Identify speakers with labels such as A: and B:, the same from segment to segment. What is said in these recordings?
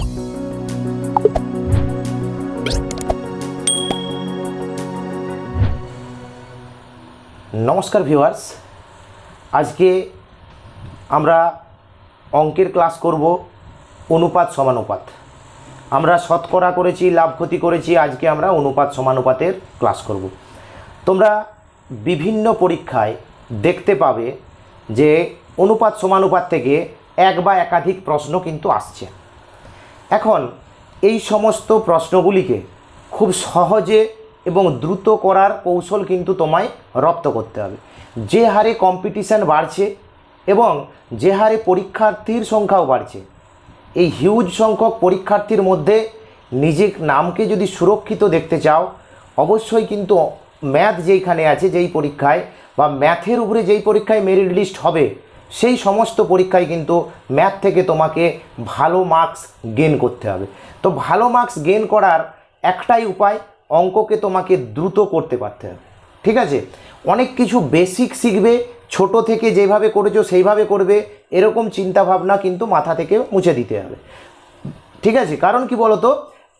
A: নমস্কার ভিউয়ার্স আজকে আমরা অঙ্কের ক্লাস করব অনুপাত সমানুপাত আমরা শতকরা করেছি লাভ ক্ষতি করেছি আজকে আমরা অনুপাত সমানুপাতের ক্লাস করব তোমরা বিভিন্ন পরীক্ষায় দেখতে পাবে যে অনুপাত সমানুপাত থেকে এক বা একাধিক প্রশ্ন কিন্তু আসছে এখন এই সমস্ত প্রশ্নগুলিকে খুব সহজে এবং দ্রুত করার কৌশল কিন্তু তোমায় রপ্ত করতে হবে যে হারে কম্পিটিশান বাড়ছে এবং যে হারে পরীক্ষার্থীর সংখ্যাও বাড়ছে এই হিউজ সংখ্যক পরীক্ষার্থীর মধ্যে নিজের নামকে যদি সুরক্ষিত দেখতে চাও অবশ্যই কিন্তু ম্যাথ যেইখানে আছে যেই পরীক্ষায় বা ম্যাথের উপরে যেই পরীক্ষায় মেরিট লিস্ট হবে সেই সমস্ত পরীক্ষায় কিন্তু ম্যাথ থেকে তোমাকে ভালো মার্কস গেন করতে হবে তো ভালো মার্কস গেন করার একটাই উপায় অঙ্ককে তোমাকে দ্রুত করতে পারতে হবে ঠিক আছে অনেক কিছু বেসিক শিখবে ছোট থেকে যেভাবে করেছো সেইভাবে করবে এরকম চিন্তা ভাবনা কিন্তু মাথা থেকে মুছে দিতে হবে ঠিক আছে কারণ কি বলতো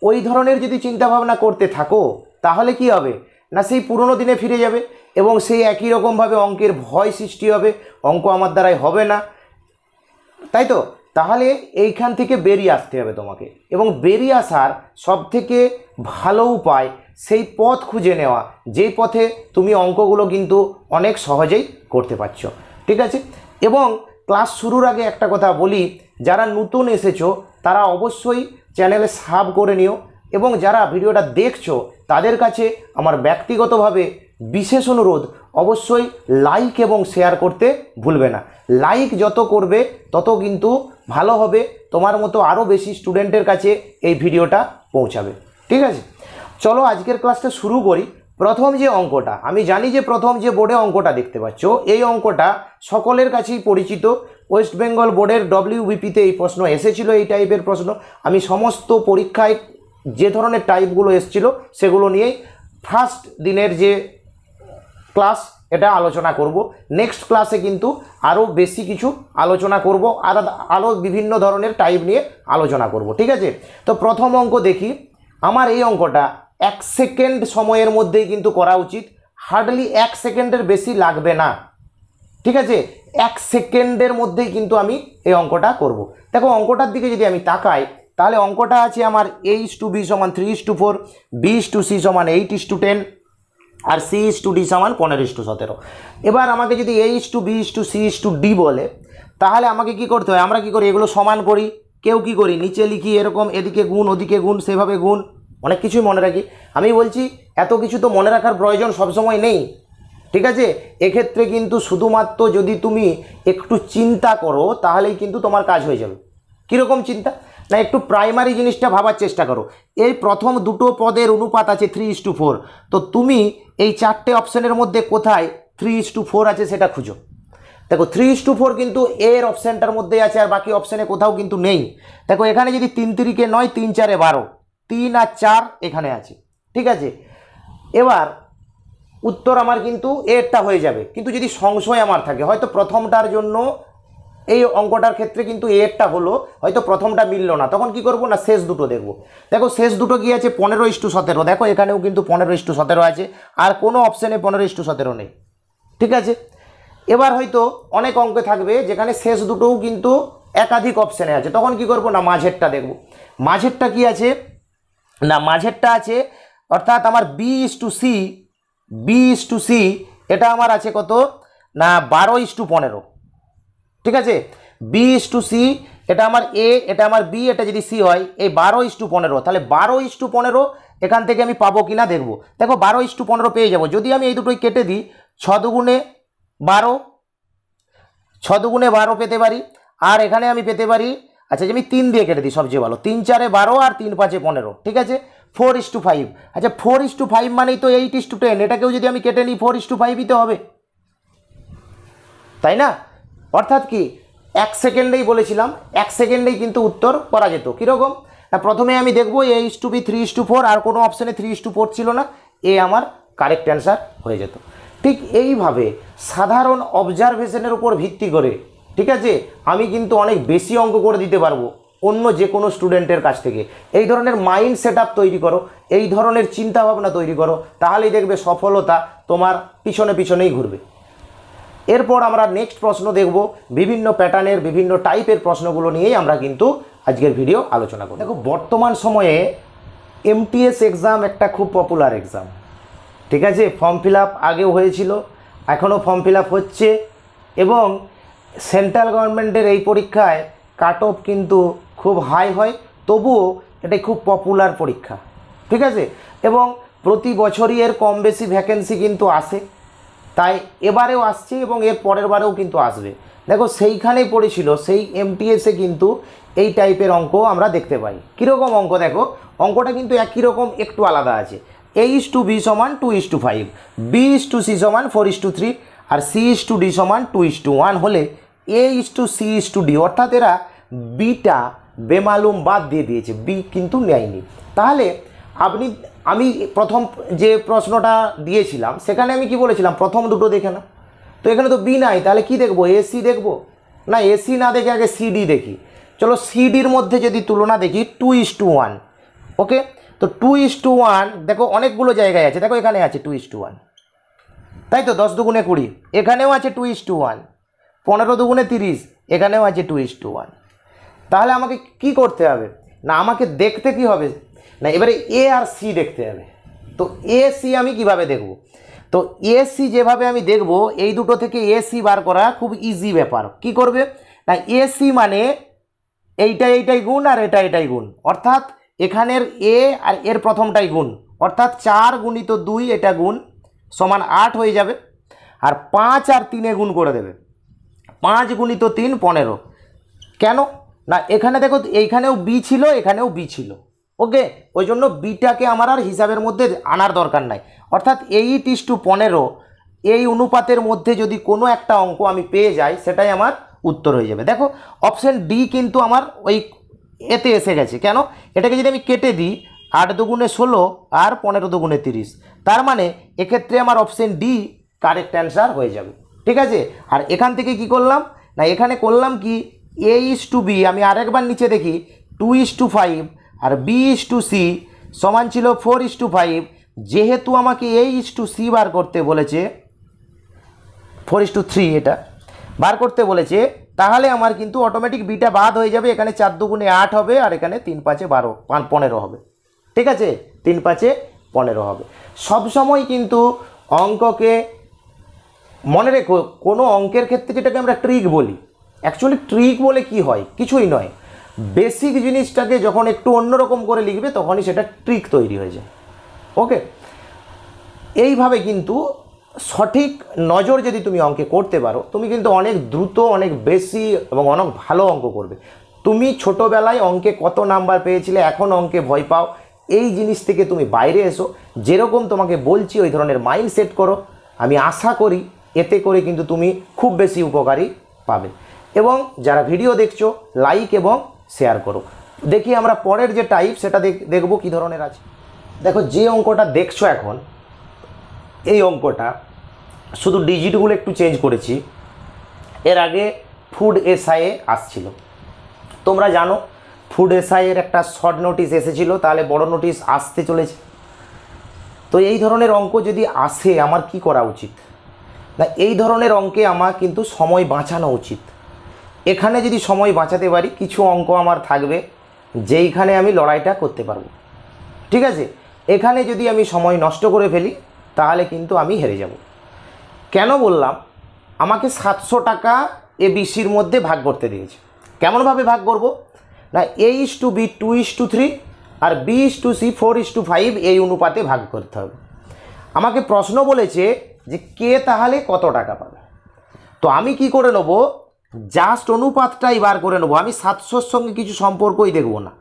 A: ওই ধরনের যদি চিন্তাভাবনা করতে থাকো তাহলে কি হবে না সেই পুরনো দিনে ফিরে যাবে এবং সেই একই রকমভাবে অঙ্কের ভয় সৃষ্টি হবে অঙ্ক আমার দ্বারাই হবে না তাই তো তাহলে এইখান থেকে বেরিয়ে আসতে হবে তোমাকে এবং বেরিয়ে আসার সবথেকে ভালো উপায় সেই পথ খুঁজে নেওয়া যেই পথে তুমি অঙ্কগুলো কিন্তু অনেক সহজেই করতে পারছ ঠিক আছে এবং ক্লাস শুরুর আগে একটা কথা বলি যারা নতুন এসেছো তারা অবশ্যই চ্যানেলে সাব করে নিও এবং যারা ভিডিওটা দেখছো তাদের কাছে আমার ব্যক্তিগতভাবে বিশেষ অনুরোধ অবশ্যই লাইক এবং শেয়ার করতে ভুলবে না লাইক যত করবে তত কিন্তু ভালো হবে তোমার মতো আরও বেশি স্টুডেন্টের কাছে এই ভিডিওটা পৌঁছাবে ঠিক আছে চলো আজকের ক্লাসটা শুরু করি প্রথম যে অঙ্কটা আমি জানি যে প্রথম যে বোর্ডে অঙ্কটা দেখতে পাচ্ছ এই অঙ্কটা সকলের কাছেই পরিচিত ওয়েস্ট বেঙ্গল বোর্ডের ডব্লিউবিপিতে এই প্রশ্ন এসেছিল এই টাইপের প্রশ্ন আমি সমস্ত পরীক্ষায় যে ধরনের টাইপগুলো এসছিল সেগুলো নিয়েই ফার্স্ট দিনের যে ক্লাস এটা আলোচনা করব নেক্সট ক্লাসে কিন্তু আরও বেশি কিছু আলোচনা করব আর আরও বিভিন্ন ধরনের টাইপ নিয়ে আলোচনা করব ঠিক আছে তো প্রথম অঙ্ক দেখি আমার এই অঙ্কটা এক সেকেন্ড সময়ের মধ্যেই কিন্তু করা উচিত হার্ডলি এক সেকেন্ডের বেশি লাগবে না ঠিক আছে এক সেকেন্ডের মধ্যেই কিন্তু আমি এই অঙ্কটা করব। দেখো অঙ্কটার দিকে যদি আমি তাকাই তাহলে অঙ্কটা আছে আমার এইচ টু বি সমান three is to four B to C সমান এইট ইস টু টেন আর সি ইস টু ডি সমান পনেরো ইস টু সতেরো এবার আমাকে যদি A is to B is to C is to D বলে তাহলে আমাকে কি করতে হয় আমরা কি করি এগুলো সমান করি কেউ কি করি নিচে লিখি এরকম এদিকে গুণ ওদিকে গুণ সেভাবে গুণ অনেক কিছুই মনে রাখি আমি বলছি এত কিছু তো মনে রাখার প্রয়োজন সবসময় নেই ঠিক আছে এক্ষেত্রে কিন্তু শুধুমাত্র যদি তুমি একটু চিন্তা করো তাহলেই কিন্তু তোমার কাজ হয়ে যাবে কীরকম চিন্তা না একটু প্রাইমারি জিনিসটা ভাবার চেষ্টা করো এই প্রথম দুটো পদের অনুপাত আছে থ্রি ইস টু ফোর তো তুমি এই চারটে অপশানের মধ্যে কোথায় থ্রি ইস টু ফোর আছে সেটা খুঁজো দেখো থ্রি ইস টু ফোর কিন্তু এর অপশানটার মধ্যে আছে আর বাকি অপশানে কোথাও কিন্তু নেই দেখো এখানে যদি তিন তিরিকে নয় তিন চারে বারো তিন আর চার এখানে আছে ঠিক আছে এবার উত্তর আমার কিন্তু এরটা হয়ে যাবে কিন্তু যদি সংশয় আমার থাকে হয়তো প্রথমটার জন্য এই অঙ্কটার ক্ষেত্রে কিন্তু এরটা হলো হয়তো প্রথমটা মিললো না তখন কি করব না শেষ দুটো দেখব দেখো শেষ দুটো কি আছে পনেরো ইস্টু সতেরো দেখো এখানেও কিন্তু পনেরো ইস্টু সতেরো আছে আর কোনো অপশানে পনেরো ইস্টু সতেরো নেই ঠিক আছে এবার হয়তো অনেক অঙ্কে থাকবে যেখানে শেষ দুটোও কিন্তু একাধিক অপশানে আছে তখন কি করব না মাঝেরটা দেখব মাঝেরটা কি আছে না মাঝেরটা আছে অর্থাৎ আমার B is to C B is to C এটা আমার আছে কত না বারো ইস টু পনেরো ঠিক আছে বি ইস টু সি এটা আমার এ এটা আমার বি এটা যদি সি হয় এই বারো ইস টু পনেরো তাহলে বারো ইস টু পনেরো এখান থেকে আমি পাবো কি না দেখবো দেখো বারো ইস টু পনেরো পেয়ে যাবো যদি আমি এই দুটোই কেটে দিই ছ দুগুণে বারো ছ দুগুণে বারো পেতে পারি আর এখানে আমি পেতে পারি আচ্ছা আমি তিন দিয়ে কেটে দিই সবচেয়ে ভালো তিন চারে বারো আর তিন পাঁচে পনেরো ঠিক আছে ফোর ইস টু ফাইভ আচ্ছা ফোর ইস টু ফাইভ মানেই তো এইট ইস টু টেন এটাকেও যদি আমি কেটে নিই ফোর ইস টু ফাইভই তো হবে তাই না অর্থাৎ কি এক সেকেন্ডেই বলেছিলাম এক সেকেন্ডেই কিন্তু উত্তর করা যেত কীরকম প্রথমে আমি দেখবো A is to B three is to four আর কোনো অপশানে থ্রি ইস টু ফোর ছিল না এ আমার কারেক্ট অ্যান্সার হয়ে যেত ঠিক এইভাবে সাধারণ অবজারভেশনের উপর ভিত্তি করে ঠিক আছে আমি কিন্তু অনেক বেশি অঙ্ক করে দিতে পারবো অন্য যে কোনো স্টুডেন্টের কাছ থেকে এই ধরনের মাইন্ড সেট তৈরি করো এই ধরনের চিন্তাভাবনা তৈরি করো তাহলেই দেখবে সফলতা তোমার পিছনে পিছনেই ঘুরবে এরপর আমরা নেক্সট প্রশ্ন দেখব বিভিন্ন প্যাটার্নের বিভিন্ন টাইপের প্রশ্নগুলো নিয়েই আমরা কিন্তু আজকের ভিডিও আলোচনা করব দেখো বর্তমান সময়ে এমটিএস এক্সাম একটা খুব পপুলার এক্সাম ঠিক আছে ফর্ম ফিল আপ আগেও হয়েছিল এখনও ফর্ম ফিল আপ হচ্ছে এবং সেন্ট্রাল গভর্নমেন্টের এই পরীক্ষায় কাট অফ কিন্তু খুব হাই হয় তবুও এটা খুব পপুলার পরীক্ষা ঠিক আছে এবং প্রতি বছরই এর কম বেশি ভ্যাকেন্সি কিন্তু আসে তাই এবারেও আসছে এবং এর পরের বারেও কিন্তু আসবে দেখো সেইখানেই পড়েছিল সেই এমটিএসে কিন্তু এই টাইপের অঙ্ক আমরা দেখতে পাই কীরকম অঙ্ক দেখো অঙ্কটা কিন্তু একই রকম একটু আলাদা আছে এ ইস টু বি সমান two is to five B is to C সমান ফোর ইস টু থ্রি আর সি ইস টু ডি সমান টু ইস টু ওয়ান হলে A is to C is to D অর্থাৎ এরা beta বেমালুম বাদ দিয়ে দিয়েছে বি কিন্তু নেয়নি তাহলে আপনি আমি প্রথম যে প্রশ্নটা দিয়েছিলাম সেখানে আমি কি বলেছিলাম প্রথম দুটো দেখে না তো এখানে তো বি নাই তাহলে কি দেখবো এসি দেখবো না এসি না দেখে আগে সিডি দেখি চলো সিডির মধ্যে যদি তুলনা দেখি two is to one okay তো টু ইস টু ওয়ান দেখো অনেকগুলো জায়গায় আছে দেখো এখানে আছে টু ইস টু ওয়ান তাই তো দশ দুগুণে কুড়ি এখানেও আছে টু ইস টু ওয়ান পনেরো দুগুণে তিরিশ এখানেও আছে টু ইস টু ওয়ান তাহলে আমাকে কি করতে হবে না আমাকে দেখতে কি হবে না এবারে এ আর সি দেখতে হবে তো এ সি আমি কিভাবে দেখব তো এ সি যেভাবে আমি দেখব এই দুটো থেকে এ সি বার করা খুব ইজি ব্যাপার কি করবে না এ সি মানে এইটা এইটাই গুণ আর এটা এটাই গুণ অর্থাৎ এখানের এ আর এর প্রথমটাই গুণ অর্থাৎ চার গুণিত দুই এটা গুণ সমান আট হয়ে যাবে আর পাঁচ আর তিনে গুণ করে দেবে পাঁচ গুণিত তিন পনেরো কেন না এখানে দেখো এইখানেও বি ছিল এখানেও বি ছিল ওকে ওই জন্য বিটাকে আমার আর হিসাবের মধ্যে আনার দরকার নাই অর্থাৎ এইট ইস টু পনেরো এই অনুপাতের মধ্যে যদি কোনো একটা অঙ্ক আমি পেয়ে যাই সেটাই আমার উত্তর হয়ে যাবে দেখো অপশান ডি কিন্তু আমার ওই এতে এসে গেছে কেন এটাকে যদি আমি কেটে দিই আট দুগুণে ষোলো আর পনেরো দুগুণে তিরিশ তার মানে এক্ষেত্রে আমার অপশান ডি কারেক্ট অ্যান্সার হয়ে যাবে ঠিক আছে আর এখান থেকে কি করলাম না এখানে করলাম কি এ ইস টু বি আমি আরেকবার নিচে দেখি টু ইস টু ফাইভ আর বি ইস টু সি সমান ছিল ফোর ইস টু ফাইভ যেহেতু আমাকে এই ইস টু সি বার করতে বলেছে ফোর ইস টু থ্রি এটা বার করতে বলেছে তাহলে আমার কিন্তু অটোমেটিক বিটা বাদ হয়ে যাবে এখানে চার দুগুণে আট হবে আর এখানে তিন পাঁচে বারো পনেরো হবে ঠিক আছে তিন পাঁচে পনেরো হবে সবসময় কিন্তু অঙ্ককে মনে রেখো কোনো অঙ্কের ক্ষেত্রে যেটাকে আমরা ট্রিক বলি অ্যাকচুয়ালি ট্রিক বলে কি হয় কিছুই নয় বেসিক জিনিসটাকে যখন একটু অন্যরকম করে লিখবে তখনই সেটা ট্রিক তৈরি হয়ে যায় ওকে এইভাবে কিন্তু সঠিক নজর যদি তুমি অঙ্কে করতে পারো তুমি কিন্তু অনেক দ্রুত অনেক বেশি এবং অনেক ভালো অঙ্ক করবে তুমি ছোটোবেলায় অঙ্কে কত নাম্বার পেয়েছিলে এখন অঙ্কে ভয় পাও এই জিনিস থেকে তুমি বাইরে এসো যেরকম তোমাকে বলছি ওই ধরনের মাইন্ড সেট করো আমি আশা করি এতে করে কিন্তু তুমি খুব বেশি উপকারী পাবে এবং যারা ভিডিও দেখছো লাইক এবং শেয়ার করো দেখি আমরা পরের যে টাইপ সেটা দেখব কী ধরনের আছে দেখো যে অঙ্কটা দেখছো এখন এই অঙ্কটা শুধু ডিজিটগুলো একটু চেঞ্জ করেছি এর আগে ফুড এসআইএ আসছিল তোমরা জানো ফুড এসআইয়ের একটা শর্ট নোটিশ এসেছিলো তাহলে বড় নোটিশ আসতে চলেছে তো এই ধরনের অঙ্ক যদি আসে আমার কি করা উচিত না এই ধরনের অঙ্কে আমার কিন্তু সময় বাঁচানো উচিত এখানে যদি সময় বাঁচাতে পারি কিছু অঙ্ক আমার থাকবে যেইখানে আমি লড়াইটা করতে পারবো ঠিক আছে এখানে যদি আমি সময় নষ্ট করে ফেলি তাহলে কিন্তু আমি হেরে যাব কেন বললাম আমাকে সাতশো টাকা এ বিসির মধ্যে ভাগ করতে দিয়েছে কেমনভাবে ভাগ করব না A is to B two is to three আর B is to C four is to five এই অনুপাতে ভাগ করতে হবে আমাকে প্রশ্ন বলেছে যে কে তাহলে কত টাকা পাবে তো আমি কি করে নেবো জাস্ট অনুপাতটাই বার করে নেবো আমি সাতশোর সঙ্গে কিছু সম্পর্কই দেখব না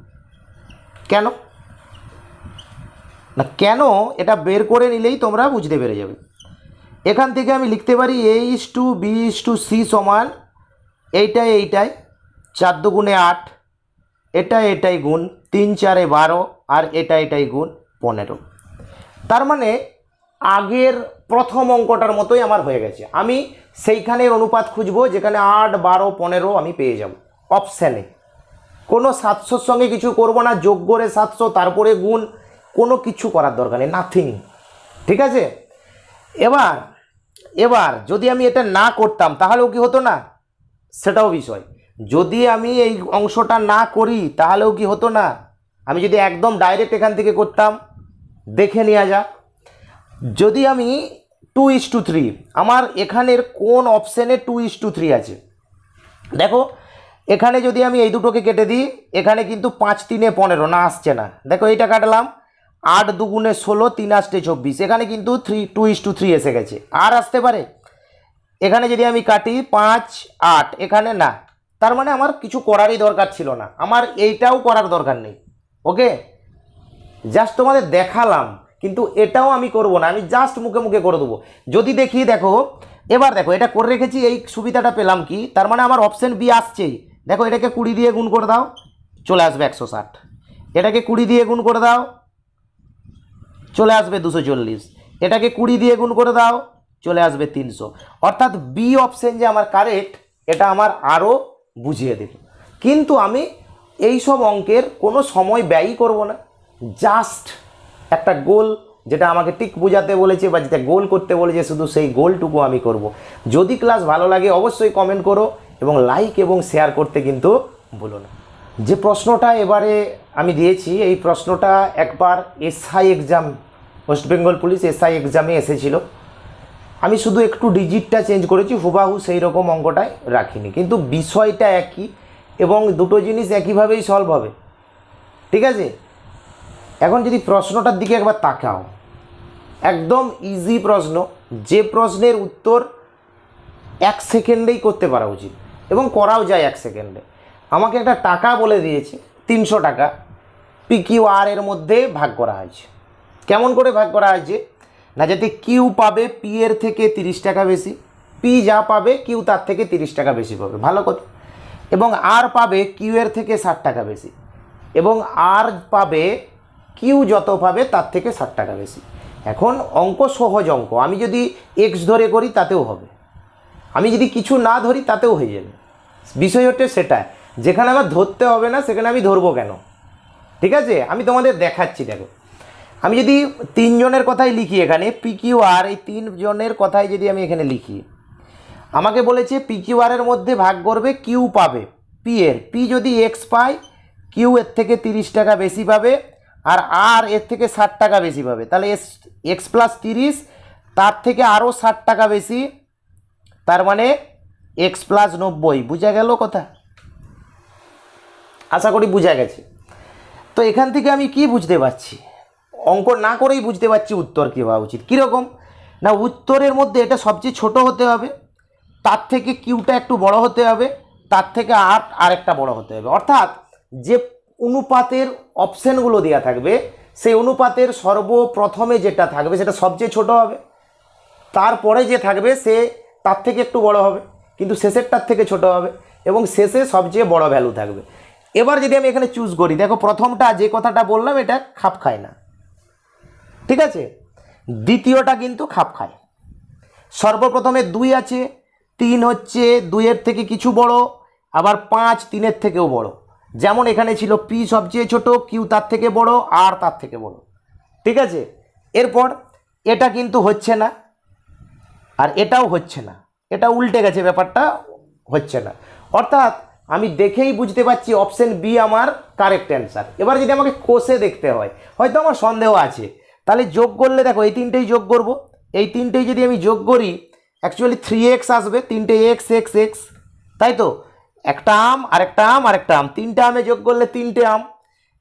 A: কেন না কেন এটা বের করে নিলেই তোমরা বুঝতে পেরে যাবে এখান থেকে আমি লিখতে পারি A is to B is to C সমান এইটাই এইটাই চার গুণে আট এটা এটাই গুণ তিন চারে বারো আর এটা এটাই গুণ পনেরো তার মানে আগের প্রথম অঙ্কটার মতোই আমার হয়ে গেছে আমি সেইখানের অনুপাত খুঁজবো যেখানে আট বারো পনেরো আমি পেয়ে যাব অপশানে কোনো সাতশোর সঙ্গে কিছু করব না যোগ করে সাতশো তারপরে গুণ কোনো কিছু করার দরকার নেই নাথিং ঠিক আছে এবার এবার যদি আমি এটা না করতাম তাহলেও কি হতো না সেটাও বিষয় যদি আমি এই অংশটা না করি তাহলেও কি হতো না আমি যদি একদম ডাইরেক্ট এখান থেকে করতাম দেখে নেওয়া যা যদি আমি টু ইস টু থ্রি আমার এখানের কোন অপশানে টু ইস টু থ্রি আছে দেখো এখানে যদি আমি এই দুটোকে কেটে দিই এখানে কিন্তু পাঁচ তিনে পনেরো না আসছে না দেখো এইটা কাটলাম আট দুগুণে ষোলো তিন আসতে চব্বিশ এখানে কিন্তু three two is to three এসে গেছে আর আসতে পারে এখানে যদি আমি কাটি পাঁচ আট এখানে না তার মানে আমার কিছু করারই দরকার ছিল না আমার এইটাও করার দরকার নেই ওকে জাস্ট তোমাদের দেখালাম কিন্তু এটাও আমি করব না আমি জাস্ট মুখে মুখে করে দেবো যদি দেখি দেখো এবার দেখো এটা করে রেখেছি এই সুবিধাটা পেলাম কি তার মানে আমার অপশান বি আসছেই দেখো এটাকে কুড়ি দিয়ে গুণ করে দাও চলে আসবে একশো ষাট এটাকে কুড়ি দিয়ে গুণ করে দাও চলে আসবে দুশো চল্লিশ এটাকে কুড়ি দিয়ে গুণ করে দাও চলে আসবে তিনশো অর্থাৎ বি অপশান যে আমার কারেক্ট এটা আমার আরও বুঝিয়ে দেব কিন্তু আমি এই সব অঙ্কের কোনো সময় ব্যয়ই করব না জাস্ট একটা গোল যেটা আমাকে টিক বোঝাতে বলেছে বা যেটা গোল করতে বলেছে শুধু সেই গোলটুকু আমি করব। যদি ক্লাস ভালো লাগে অবশ্যই কমেন্ট করো এবং লাইক এবং শেয়ার করতে কিন্তু ভুলো না যে প্রশ্নটা এবারে আমি দিয়েছি এই প্রশ্নটা একবার SI exam West Bengal police SI এক্সামে এসেছিল আমি শুধু একটু ডিজিটটা চেঞ্জ করেছি হুবাহু সেই রকম অঙ্কটাই রাখিনি কিন্তু বিষয়টা একই এবং দুটো জিনিস একইভাবেই সলভ হবে ঠিক আছে এখন যদি প্রশ্নটার দিকে একবার তাকাও একদম ইজি প্রশ্ন যে প্রশ্নের উত্তর এক সেকেন্ডেই করতে পারা উচিত এবং করাও যায় এক সেকেন্ডে আমাকে একটা টাকা বলে দিয়েছে তিনশো টাকা পি আর এর মধ্যে ভাগ করা হয়েছে কেমন করে ভাগ করা হয়েছে না যাতে কিউ পাবে পি এর থেকে তিরিশ টাকা বেশি পি যা পাবে কিউ তার থেকে তিরিশ টাকা বেশি পাবে ভালো কথা এবং আর পাবে কিউ এর থেকে ষাট টাকা বেশি এবং আর পাবে কিউ যত পাবে তার থেকে ষাট টাকা বেশি এখন অঙ্ক সহজ অঙ্ক আমি যদি এক্স ধরে করি তাতেও হবে আমি যদি কিছু না ধরি তাতেও হয়ে যাবে বিষয় হচ্ছে সেটা যেখানে আমার ধরতে হবে না সেখানে আমি ধরবো কেন ঠিক আছে আমি তোমাদের দেখাচ্ছি দেখো আমি যদি তিনজনের কথাই লিখি এখানে পি আর এই তিনজনের কথাই যদি আমি এখানে লিখি আমাকে বলেছে পি আরের মধ্যে ভাগ করবে কিউ পাবে পি এর পি যদি এক্স পায় কিউ এর থেকে তিরিশ টাকা বেশি পাবে আর আর এর থেকে ষাট টাকা বেশি পাবে তাহলে এস এক্স প্লাস তিরিশ তার থেকে আরও ষাট টাকা বেশি তার মানে এক্স প্লাস নব্বই বুঝা গেল কথা আশা করি বুঝা গেছে তো এখান থেকে আমি কি বুঝতে পারছি অঙ্ক না করেই বুঝতে পারছি উত্তর কী হওয়া উচিত কীরকম না উত্তরের মধ্যে এটা সবচেয়ে ছোট হতে হবে তার থেকে কিউটা একটু বড় হতে হবে তার থেকে আর আরেকটা বড় হতে হবে অর্থাৎ যে অনুপাতের অপশানগুলো দেওয়া থাকবে সেই অনুপাতের সর্বপ্রথমে যেটা থাকবে সেটা সবচেয়ে ছোট হবে তারপরে যে থাকবে সে তার থেকে একটু বড় হবে কিন্তু শেষেরটার থেকে ছোট হবে এবং শেষে সবচেয়ে বড় ভ্যালু থাকবে এবার যদি আমি এখানে চুজ করি দেখো প্রথমটা যে কথাটা বললাম এটা খাপ খায় না ঠিক আছে দ্বিতীয়টা কিন্তু খাপ খায় সর্বপ্রথমে দুই আছে তিন হচ্ছে দুইয়ের থেকে কিছু বড় আবার পাঁচ তিনের থেকেও বড় যেমন এখানে ছিল পি সবচেয়ে ছোট কিউ তার থেকে বড় আর তার থেকে বড় ঠিক আছে এরপর এটা কিন্তু হচ্ছে না আর এটাও হচ্ছে না এটা উল্টে গেছে ব্যাপারটা হচ্ছে না অর্থাৎ আমি দেখেই বুঝতে পারছি অপশন বি আমার কারেক্ট অ্যান্সার এবার যদি আমাকে কোষে দেখতে হয় হয়তো আমার সন্দেহ আছে তাহলে যোগ করলে দেখো এই তিনটেই যোগ করব এই তিনটেই যদি আমি যোগ করি অ্যাকচুয়ালি থ্রি এক্স আসবে তিনটে এক্স এক্স এক্স তাই তো একটা আম আরেকটা আম আরেকটা আম তিনটা আমে যোগ করলে তিনটে আম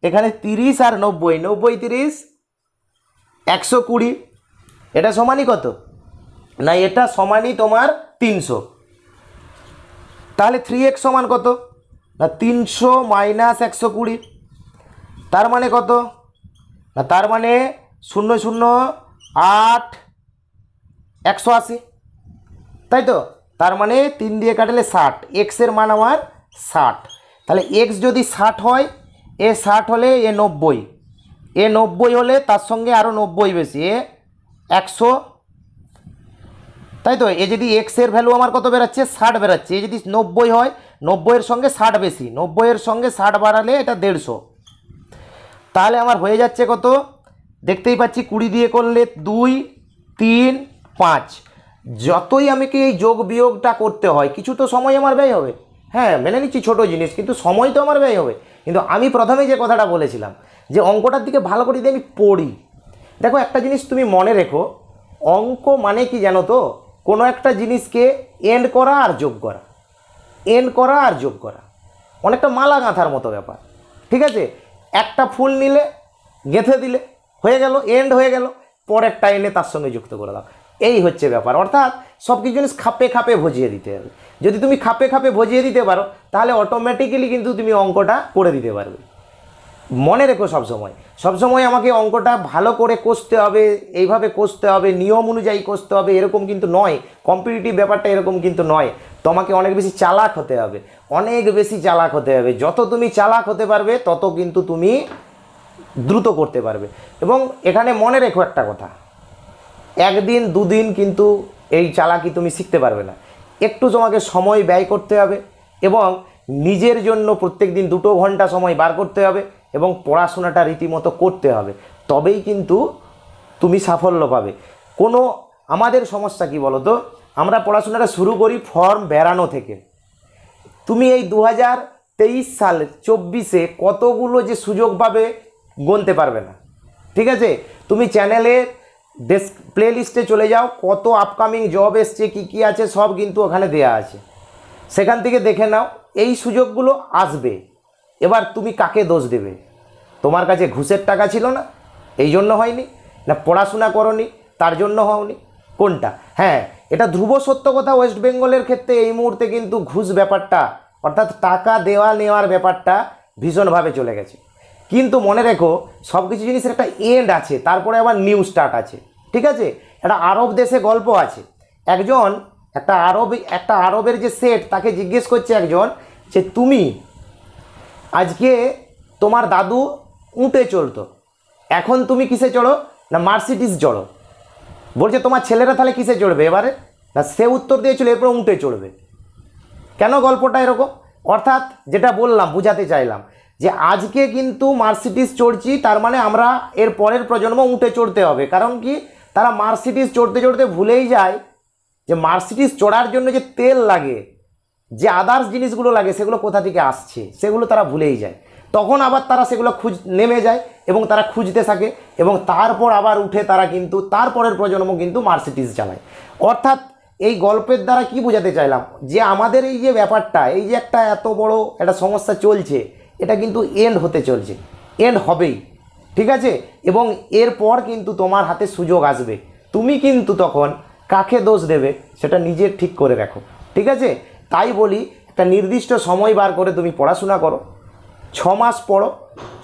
A: এখানে তিরিশ আর নব্বই নব্বই তিরিশ একশো কুড়ি এটা সমানই কত না এটা সমানই তোমার তিনশো তাহলে থ্রি এক্স সমান কত না তিনশো মাইনাস একশো কুড়ি তার মানে কত না তার মানে শূন্য শূন্য আট একশো আশি তাই তো তার মানে তিন দিয়ে কাটলে ষাট এক্সের মান আমার ষাট তাহলে এক্স যদি ষাট হয় এ ষাট হলে এ নব্বই এ নব্বই হলে তার সঙ্গে আরও নব্বই বেশি এ একশো তাই তো এ যদি এক্সের ভ্যালু আমার কত বেরাচ্ছে ষাট বেরাচ্ছে এ যদি নব্বই হয় নব্বইয়ের সঙ্গে ষাট বেশি নব্বইয়ের সঙ্গে ষাট বাড়ালে এটা দেড়শো তাহলে আমার হয়ে যাচ্ছে কত দেখতেই পাচ্ছি কুড়ি দিয়ে করলে দুই তিন পাঁচ যতই আমাকে এই যোগ বিয়োগটা করতে হয় কিছু তো সময় আমার ব্যয় হবে হ্যাঁ মেনে নিচ্ছি ছোটো জিনিস কিন্তু সময় তো আমার ব্যয় হবে কিন্তু আমি প্রথমে যে কথাটা বলেছিলাম যে অঙ্কটার দিকে ভালো করে যদি আমি পড়ি দেখো একটা জিনিস তুমি মনে রেখো অঙ্ক মানে কি জানো তো কোনো একটা জিনিসকে এন্ড করা আর যোগ করা এন্ড করা আর যোগ করা অনেকটা মালা গাঁথার মতো ব্যাপার ঠিক আছে একটা ফুল নিলে গেঁথে দিলে হয়ে গেল এন্ড হয়ে গেল পরের এনে তার সঙ্গে যুক্ত করে দাও এই হচ্ছে ব্যাপার অর্থাৎ সব কিছু জিনিস খাপে খাপে ভজিয়ে দিতে হবে যদি তুমি খাপে খাপে ভজিয়ে দিতে পারো তাহলে অটোমেটিক্যালি কিন্তু তুমি অঙ্কটা করে দিতে পারবে মনে রেখো সবসময় সবসময় আমাকে অঙ্কটা ভালো করে কষতে হবে এইভাবে কষতে হবে নিয়ম অনুযায়ী কষতে হবে এরকম কিন্তু নয় কম্পিটিটিভ ব্যাপারটা এরকম কিন্তু নয় তোমাকে অনেক বেশি চালাক হতে হবে অনেক বেশি চালাক হতে হবে যত তুমি চালাক হতে পারবে তত কিন্তু তুমি দ্রুত করতে পারবে এবং এখানে মনে রেখো একটা কথা একদিন দুদিন কিন্তু এই চালাকি তুমি শিখতে পারবে না একটু তোমাকে সময় ব্যয় করতে হবে এবং নিজের জন্য প্রত্যেক দিন দুটো ঘন্টা সময় বার করতে হবে এবং পড়াশোনাটা রীতিমতো করতে হবে তবেই কিন্তু তুমি সাফল্য পাবে কোনো আমাদের সমস্যা কি বলো তো আমরা পড়াশোনাটা শুরু করি ফর্ম বেড়ানো থেকে তুমি এই দু হাজার তেইশ সাল চব্বিশে কতগুলো যে সুযোগ পাবে গুনতে পারবে না ঠিক আছে তুমি চ্যানেলের ডেস্ক প্লে লিস্টে চলে যাও কত আপকামিং জব এসছে কী কী আছে সব কিন্তু ওখানে দেয়া আছে সেখান থেকে দেখে নাও এই সুযোগগুলো আসবে এবার তুমি কাকে দোষ দেবে তোমার কাছে ঘুষের টাকা ছিল না এই জন্য হয়নি না পড়াশোনা করনি তার জন্য হওনি কোনটা হ্যাঁ এটা ধ্রুব সত্য কথা ওয়েস্ট বেঙ্গলের ক্ষেত্রে এই মুহূর্তে কিন্তু ঘুষ ব্যাপারটা অর্থাৎ টাকা দেওয়া নেওয়ার ব্যাপারটা ভীষণভাবে চলে গেছে কিন্তু মনে রেখো সব কিছু জিনিসের একটা এন্ড আছে তারপরে আবার নিউ স্টার্ট আছে ঠিক আছে একটা আরব দেশে গল্প আছে একজন একটা আরব একটা আরবের যে সেট তাকে জিজ্ঞেস করছে একজন যে তুমি আজকে তোমার দাদু উঁটে চলতো এখন তুমি কিসে চড়ো না মার্সিডিস চড়ো বলছে তোমার ছেলেরা তাহলে কিসে চড়বে এবারে না সে উত্তর দিয়েছিল এরপর উঁটে চড়বে কেন গল্পটা এরকম অর্থাৎ যেটা বললাম বুঝাতে চাইলাম যে আজকে কিন্তু মার্সিডিস চড়ছি তার মানে আমরা এর পরের প্রজন্ম উঠে চড়তে হবে কারণ কি তারা মার্সিডিস চড়তে চড়তে ভুলেই যায় যে মার্সিডিস চড়ার জন্য যে তেল লাগে যে আদার্স জিনিসগুলো লাগে সেগুলো কোথা থেকে আসছে সেগুলো তারা ভুলেই যায় তখন আবার তারা সেগুলো খুঁজ নেমে যায় এবং তারা খুঁজতে থাকে এবং তারপর আবার উঠে তারা কিন্তু তারপরের প্রজন্ম কিন্তু মার্সিডিস চালায় অর্থাৎ এই গল্পের দ্বারা কি বোঝাতে চাইলাম যে আমাদের এই যে ব্যাপারটা এই যে একটা এত বড় একটা সমস্যা চলছে এটা কিন্তু এন্ড হতে চলছে এন্ড হবেই ঠিক আছে এবং এরপর কিন্তু তোমার হাতে সুযোগ আসবে তুমি কিন্তু তখন কাকে দোষ দেবে সেটা নিজে ঠিক করে রাখো ঠিক আছে তাই বলি একটা নির্দিষ্ট সময় বার করে তুমি পড়াশোনা করো ছ মাস পড়ো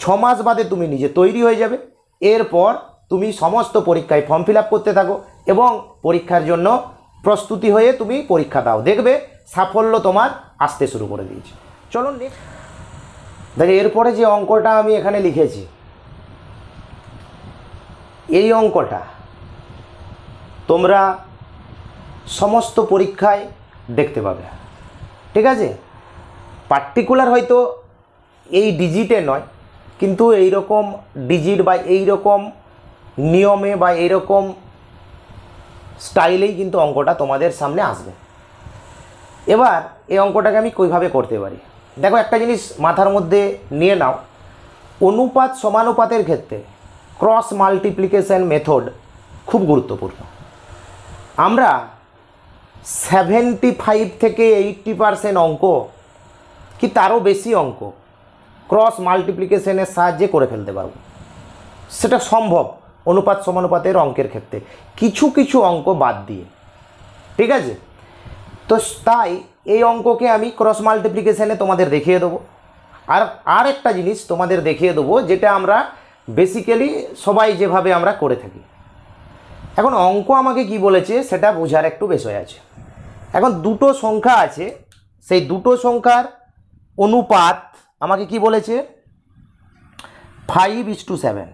A: ছ মাস বাদে তুমি নিজে তৈরি হয়ে যাবে এরপর তুমি সমস্ত পরীক্ষায় ফর্ম ফিল করতে থাকো এবং পরীক্ষার জন্য প্রস্তুতি হয়ে তুমি পরীক্ষা দাও দেখবে সাফল্য তোমার আসতে শুরু করে দিয়েছে চলুন নেক্সট দেখে এরপরে যে অঙ্কটা আমি এখানে লিখেছি এই অঙ্কটা তোমরা সমস্ত পরীক্ষায় দেখতে পাবে ঠিক আছে পার্টিকুলার হয়তো এই ডিজিটে নয় কিন্তু এই রকম ডিজিট বা এই রকম নিয়মে বা এইরকম স্টাইলেই কিন্তু অঙ্কটা তোমাদের সামনে আসবে এবার এই অঙ্কটাকে আমি কীভাবে করতে পারি দেখো একটা জিনিস মাথার মধ্যে নিয়ে নাও অনুপাত সমানুপাতের ক্ষেত্রে ক্রস মাল্টিপ্লিকেশন মেথড খুব গুরুত্বপূর্ণ আমরা সেভেন্টি ফাইভ থেকে এইট্টি পারসেন্ট অঙ্ক কি তারও বেশি অঙ্ক ক্রস মাল্টিপ্লিকেশনের সাহায্যে করে ফেলতে পারব সেটা সম্ভব অনুপাত সমানুপাতের অঙ্কের ক্ষেত্রে কিছু কিছু অঙ্ক বাদ দিয়ে ঠিক আছে তো তাই এই অঙ্ককে আমি ক্রস মাল্টিপ্লিকেশানে তোমাদের দেখিয়ে দেবো আর আর একটা জিনিস তোমাদের দেখিয়ে দেবো যেটা আমরা বেসিক্যালি সবাই যেভাবে আমরা করে থাকি এখন অঙ্ক আমাকে কি বলেছে সেটা বোঝার একটু বিষয় আছে এখন দুটো সংখ্যা আছে সেই দুটো সংখ্যার অনুপাত আমাকে কি বলেছে five is to seven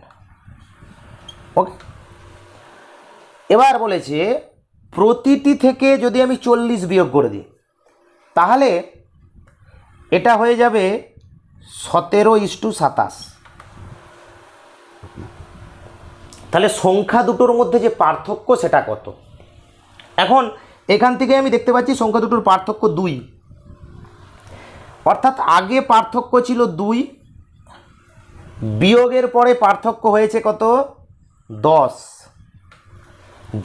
A: okay এবার বলেছে প্রতিটি থেকে যদি আমি চল্লিশ বিয়োগ করে দিই তাহলে এটা হয়ে যাবে সতেরো ইস্টু সাতাশ তাহলে সংখ্যা দুটোর মধ্যে যে পার্থক্য সেটা কত এখন এখান থেকে আমি দেখতে পাচ্ছি সংখ্যা দুটোর পার্থক্য দুই অর্থাৎ আগে পার্থক্য ছিল দুই বিয়োগের পরে পার্থক্য হয়েছে কত দশ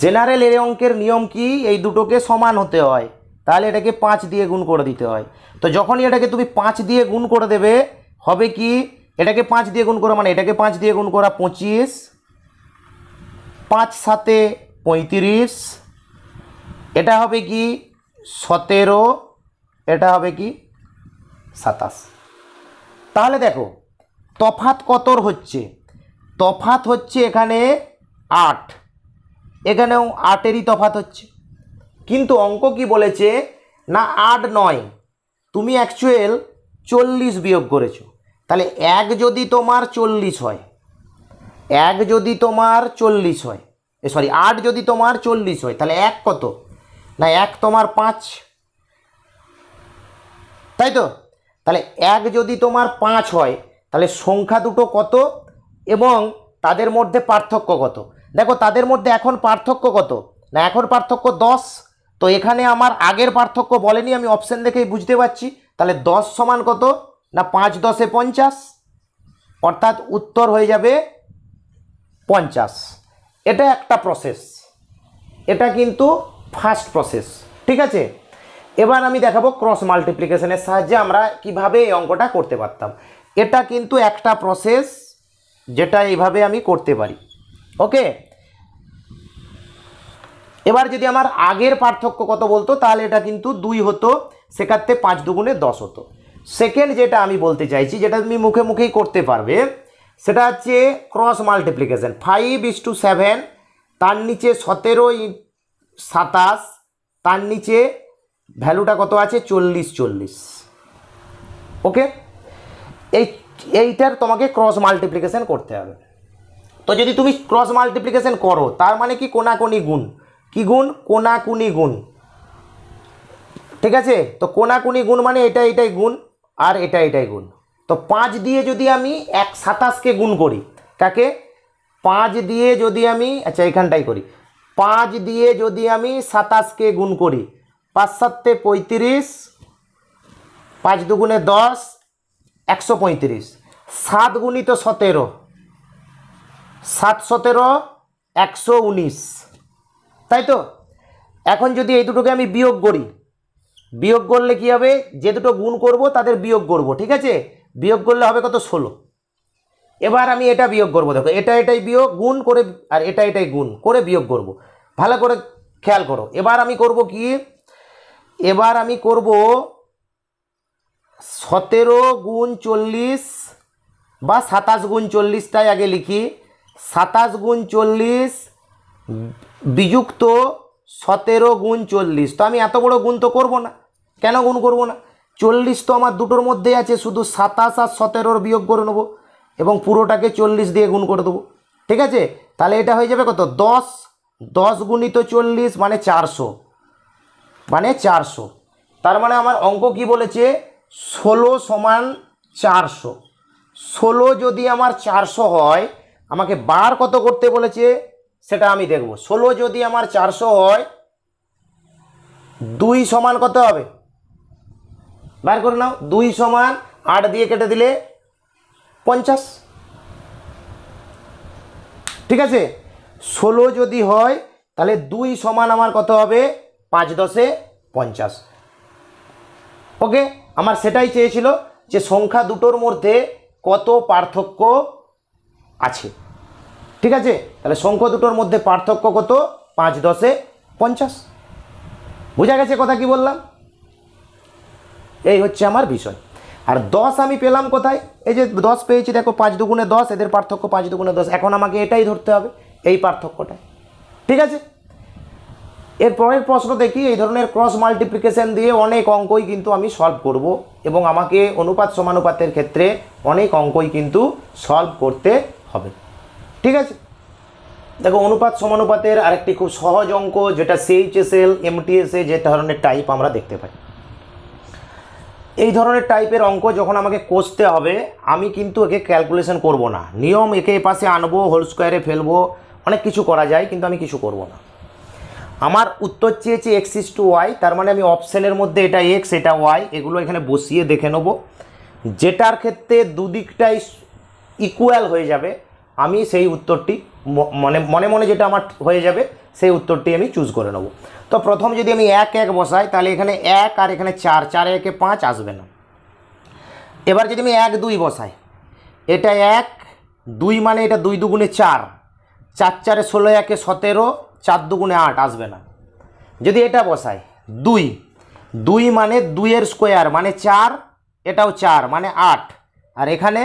A: জেনারেল এর অঙ্কের নিয়ম কি এই দুটোকে সমান হতে হয় তাহলে এটাকে পাঁচ দিয়ে গুণ করে দিতে হয় তো যখনই এটাকে তুমি পাঁচ দিয়ে গুণ করে দেবে হবে কি এটাকে পাঁচ দিয়ে গুণ করা মানে এটাকে পাঁচ দিয়ে গুণ করা পঁচিশ পাঁচ সাতে পঁয়ত্রিশ এটা হবে কি সতেরো এটা হবে কি সাতাশ তাহলে দেখো তফাত কতর হচ্ছে তফাত হচ্ছে এখানে আট এখানেও আটেরই তফাত হচ্ছে কিন্তু অঙ্ক কি বলেছে না আট নয় তুমি অ্যাকচুয়াল চল্লিশ বিয়োগ করেছো তাহলে এক যদি তোমার চল্লিশ হয় এক যদি তোমার চল্লিশ হয় এ সরি আট যদি তোমার চল্লিশ হয় তাহলে এক কত না এক তোমার পাঁচ তাই তো তাহলে এক যদি তোমার পাঁচ হয় তাহলে সংখ্যা দুটো কত এবং তাদের মধ্যে পার্থক্য কত দেখো তাদের মধ্যে এখন পার্থক্য কত না এখন পার্থক্য দশ তো এখানে আমার আগের পার্থক্য বলেনি আমি অপশন দেখেই বুঝতে পারছি তাহলে দশ সমান কত না পাঁচ দশে পঞ্চাশ অর্থাৎ উত্তর হয়ে যাবে পঞ্চাশ এটা একটা প্রসেস এটা কিন্তু ফার্স্ট প্রসেস ঠিক আছে এবার আমি দেখাবো ক্রস মাল্টিপ্লিকেশনের সাহায্যে আমরা কিভাবে এই অঙ্কটা করতে পারতাম এটা কিন্তু একটা প্রসেস যেটা এইভাবে আমি করতে পারি ওকে এবার যদি আমার আগের পার্থক্য কত বলতো তাহলে এটা কিন্তু দুই হতো সেক্ষেত্রে পাঁচ দুগুণে দশ হতো সেকেন্ড যেটা আমি বলতে চাইছি যেটা তুমি মুখে মুখেই করতে পারবে সেটা হচ্ছে cross multiplication five is to seven তার নিচে সতেরো সাতাশ তার নিচে ভ্যালুটা কত আছে চল্লিশ চল্লিশ ওকে এই এইটার তোমাকে ক্রস মাল্টিপ্লিকেশান করতে হবে তো যদি তুমি ক্রস মাল্টিপ্লিকেশান করো তার মানে কি কোনাকোনি গুণ কি গুণ কোনাকুনি গুণ ঠিক আছে তো কোনাকুনি গুণ মানে এটা এটাই গুণ আর এটা এটাই গুণ তো পাঁচ দিয়ে যদি আমি এক সাতাশকে গুণ করি তাকে পাঁচ দিয়ে যদি আমি আচ্ছা এখানটাই করি পাঁচ দিয়ে যদি আমি সাতাশকে গুণ করি পাঁচ পঁয়ত্রিশ পাঁচ দুগুণে দশ একশো পঁয়ত্রিশ সাত গুণিত সতেরো সাত সতেরো একশো উনিশ তাই তো এখন যদি এই দুটোকে আমি বিয়োগ করি বিয়োগ করলে কি হবে যে দুটো গুণ করব তাদের বিয়োগ করব ঠিক আছে বিয়োগ করলে হবে কত ষোলো এবার আমি এটা বিয়োগ করব দেখো এটা এটাই বিয়োগ গুণ করে আর এটা এটাই গুণ করে বিয়োগ করব। ভালো করে খেয়াল করো এবার আমি করব কি এবার আমি করব সতেরো গুণ চল্লিশ বা সাতাশ গুণ চল্লিশটাই আগে লিখি সাতাশ গুণ চল্লিশ বিযুক্ত সতেরো গুণ চল্লিশ তো আমি এত বড় গুণ তো করবো না কেন গুণ করব না চল্লিশ তো আমার দুটোর মধ্যেই আছে শুধু সাতাশ আর সতেরোর বিয়োগ করে নেবো এবং পুরোটাকে চল্লিশ দিয়ে গুণ করে দেবো ঠিক আছে তাহলে এটা হয়ে যাবে কত দশ দশ গুণিত চল্লিশ মানে চারশো মানে চারশো তার মানে আমার অঙ্ক কি বলেছে ষোলো সমান চারশো ষোলো যদি আমার চারশো হয় আমাকে বার কত করতে বলেছে সেটা আমি দেখব ষোলো যদি আমার চারশো হয় দুই সমান কত হবে বার করে নাও দুই সমান আট দিয়ে কেটে দিলে পঞ্চাশ ঠিক আছে ষোলো যদি হয় তাহলে দুই সমান আমার কত হবে পাঁচ দশে পঞ্চাশ ওকে আমার সেটাই চেয়েছিল যে সংখ্যা দুটোর মধ্যে কত পার্থক্য আছে ঠিক আছে তাহলে সংখ্যা দুটোর মধ্যে পার্থক্য কত পাঁচ দশে পঞ্চাশ বোঝা গেছে কথা কি বললাম এই হচ্ছে আমার বিষয় আর দশ আমি পেলাম কোথায় এই যে দশ পেয়েছি দেখো পাঁচ দুগুণে দশ এদের পার্থক্য পাঁচ দুগুণে দশ এখন আমাকে এটাই ধরতে হবে এই পার্থক্যটা ঠিক আছে এর পরের প্রশ্ন দেখি এই ধরনের ক্রস মাল্টিপ্লিকেশন দিয়ে অনেক অঙ্কই কিন্তু আমি সলভ করব এবং আমাকে অনুপাত সমানুপাতের ক্ষেত্রে অনেক অঙ্কই কিন্তু সলভ করতে হবে ঠিক আছে দেখো অনুপাত সমানুপাতের আরেকটি খুব সহজ অঙ্ক যেটা সিএইচএসএল এমটিএসএ যে ধরনের টাইপ আমরা দেখতে পাই এই ধরনের টাইপের অঙ্ক যখন আমাকে কষতে হবে আমি কিন্তু একে ক্যালকুলেশন করব না নিয়ম একে পাশে আনবো হোল স্কোয়ারে ফেলবো অনেক কিছু করা যায় কিন্তু আমি কিছু করব না আমার উত্তর চেয়েছি এক্স ইস টু ওয়াই তার মানে আমি অপশানের মধ্যে এটা এক্স এটা ওয়াই এগুলো এখানে বসিয়ে দেখে নেব যেটার ক্ষেত্রে দুদিকটাই ইকুয়াল হয়ে যাবে আমি সেই উত্তরটি মনে মনে মনে যেটা আমার হয়ে যাবে সেই উত্তরটি আমি চুজ করে নেব তো প্রথম যদি আমি এক এক বসাই তাহলে এখানে এক আর এখানে চার চার একে পাঁচ আসবে না এবার যদি আমি এক দুই বসাই এটা এক দুই মানে এটা দুই দুগুণে চার চার চারে ষোলো একে সতেরো চার দুগুণে আট আসবে না যদি এটা বসাই দুই দুই মানে দুইয়ের স্কোয়ার মানে চার এটাও চার মানে আট আর এখানে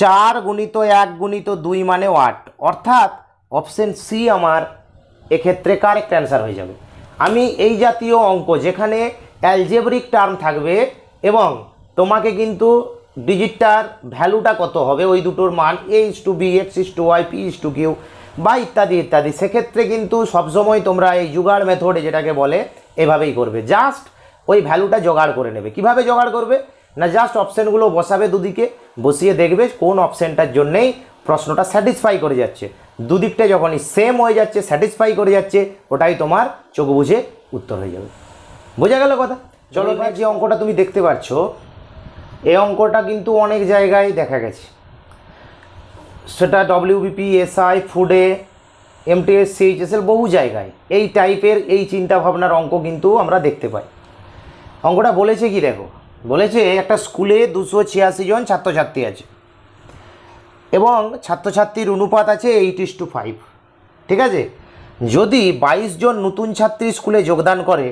A: চার গুণিত এক গুণিত দুই মানে আট অর্থাৎ অপশান সি আমার এক্ষেত্রে কারেক্ট অ্যান্সার হয়ে যাবে আমি এই জাতীয় অঙ্ক যেখানে অ্যালজেব্রিক টার্ম থাকবে এবং তোমাকে কিন্তু ডিজিটটার ভ্যালুটা কত হবে ওই দুটোর মান A is to B X is to Y P is to Q বা ইত্যাদি ইত্যাদি সেক্ষেত্রে কিন্তু সবসময় তোমরা এই জোগাড় মেথডে যেটাকে বলে এভাবেই করবে জাস্ট ওই ভ্যালুটা জোগাড় করে নেবে কিভাবে জোগাড় করবে না জাস্ট অপশানগুলো বসাবে দুদিকে বসিয়ে দেখবে কোন অপশানটার জন্যেই প্রশ্নটা স্যাটিসফাই করে যাচ্ছে দুদিকটা যখনই সেম হয়ে যাচ্ছে স্যাটিসফাই করে যাচ্ছে ওটাই তোমার চোখ বুঝে উত্তর হয়ে যাবে বোঝা গেল কথা চলো যে অঙ্কটা তুমি দেখতে পাচ্ছ এই অঙ্কটা কিন্তু অনেক জায়গায় দেখা গেছে সেটা ডব্লিউবিপি এসআই ফুডে এমটিএস সিএইচএসএল বহু জায়গায় এই টাইপের এই চিন্তা ভাবনার অঙ্ক কিন্তু আমরা দেখতে পাই অঙ্কটা বলেছে কি দেখো বলেছে একটা স্কুলে দুশো ছিয়াশি জন ছাত্রছাত্রী আছে এবং ছাত্রছাত্রীর অনুপাত আছে এইট ইস টু ফাইভ ঠিক আছে যদি বাইশ জন নতুন ছাত্রী স্কুলে যোগদান করে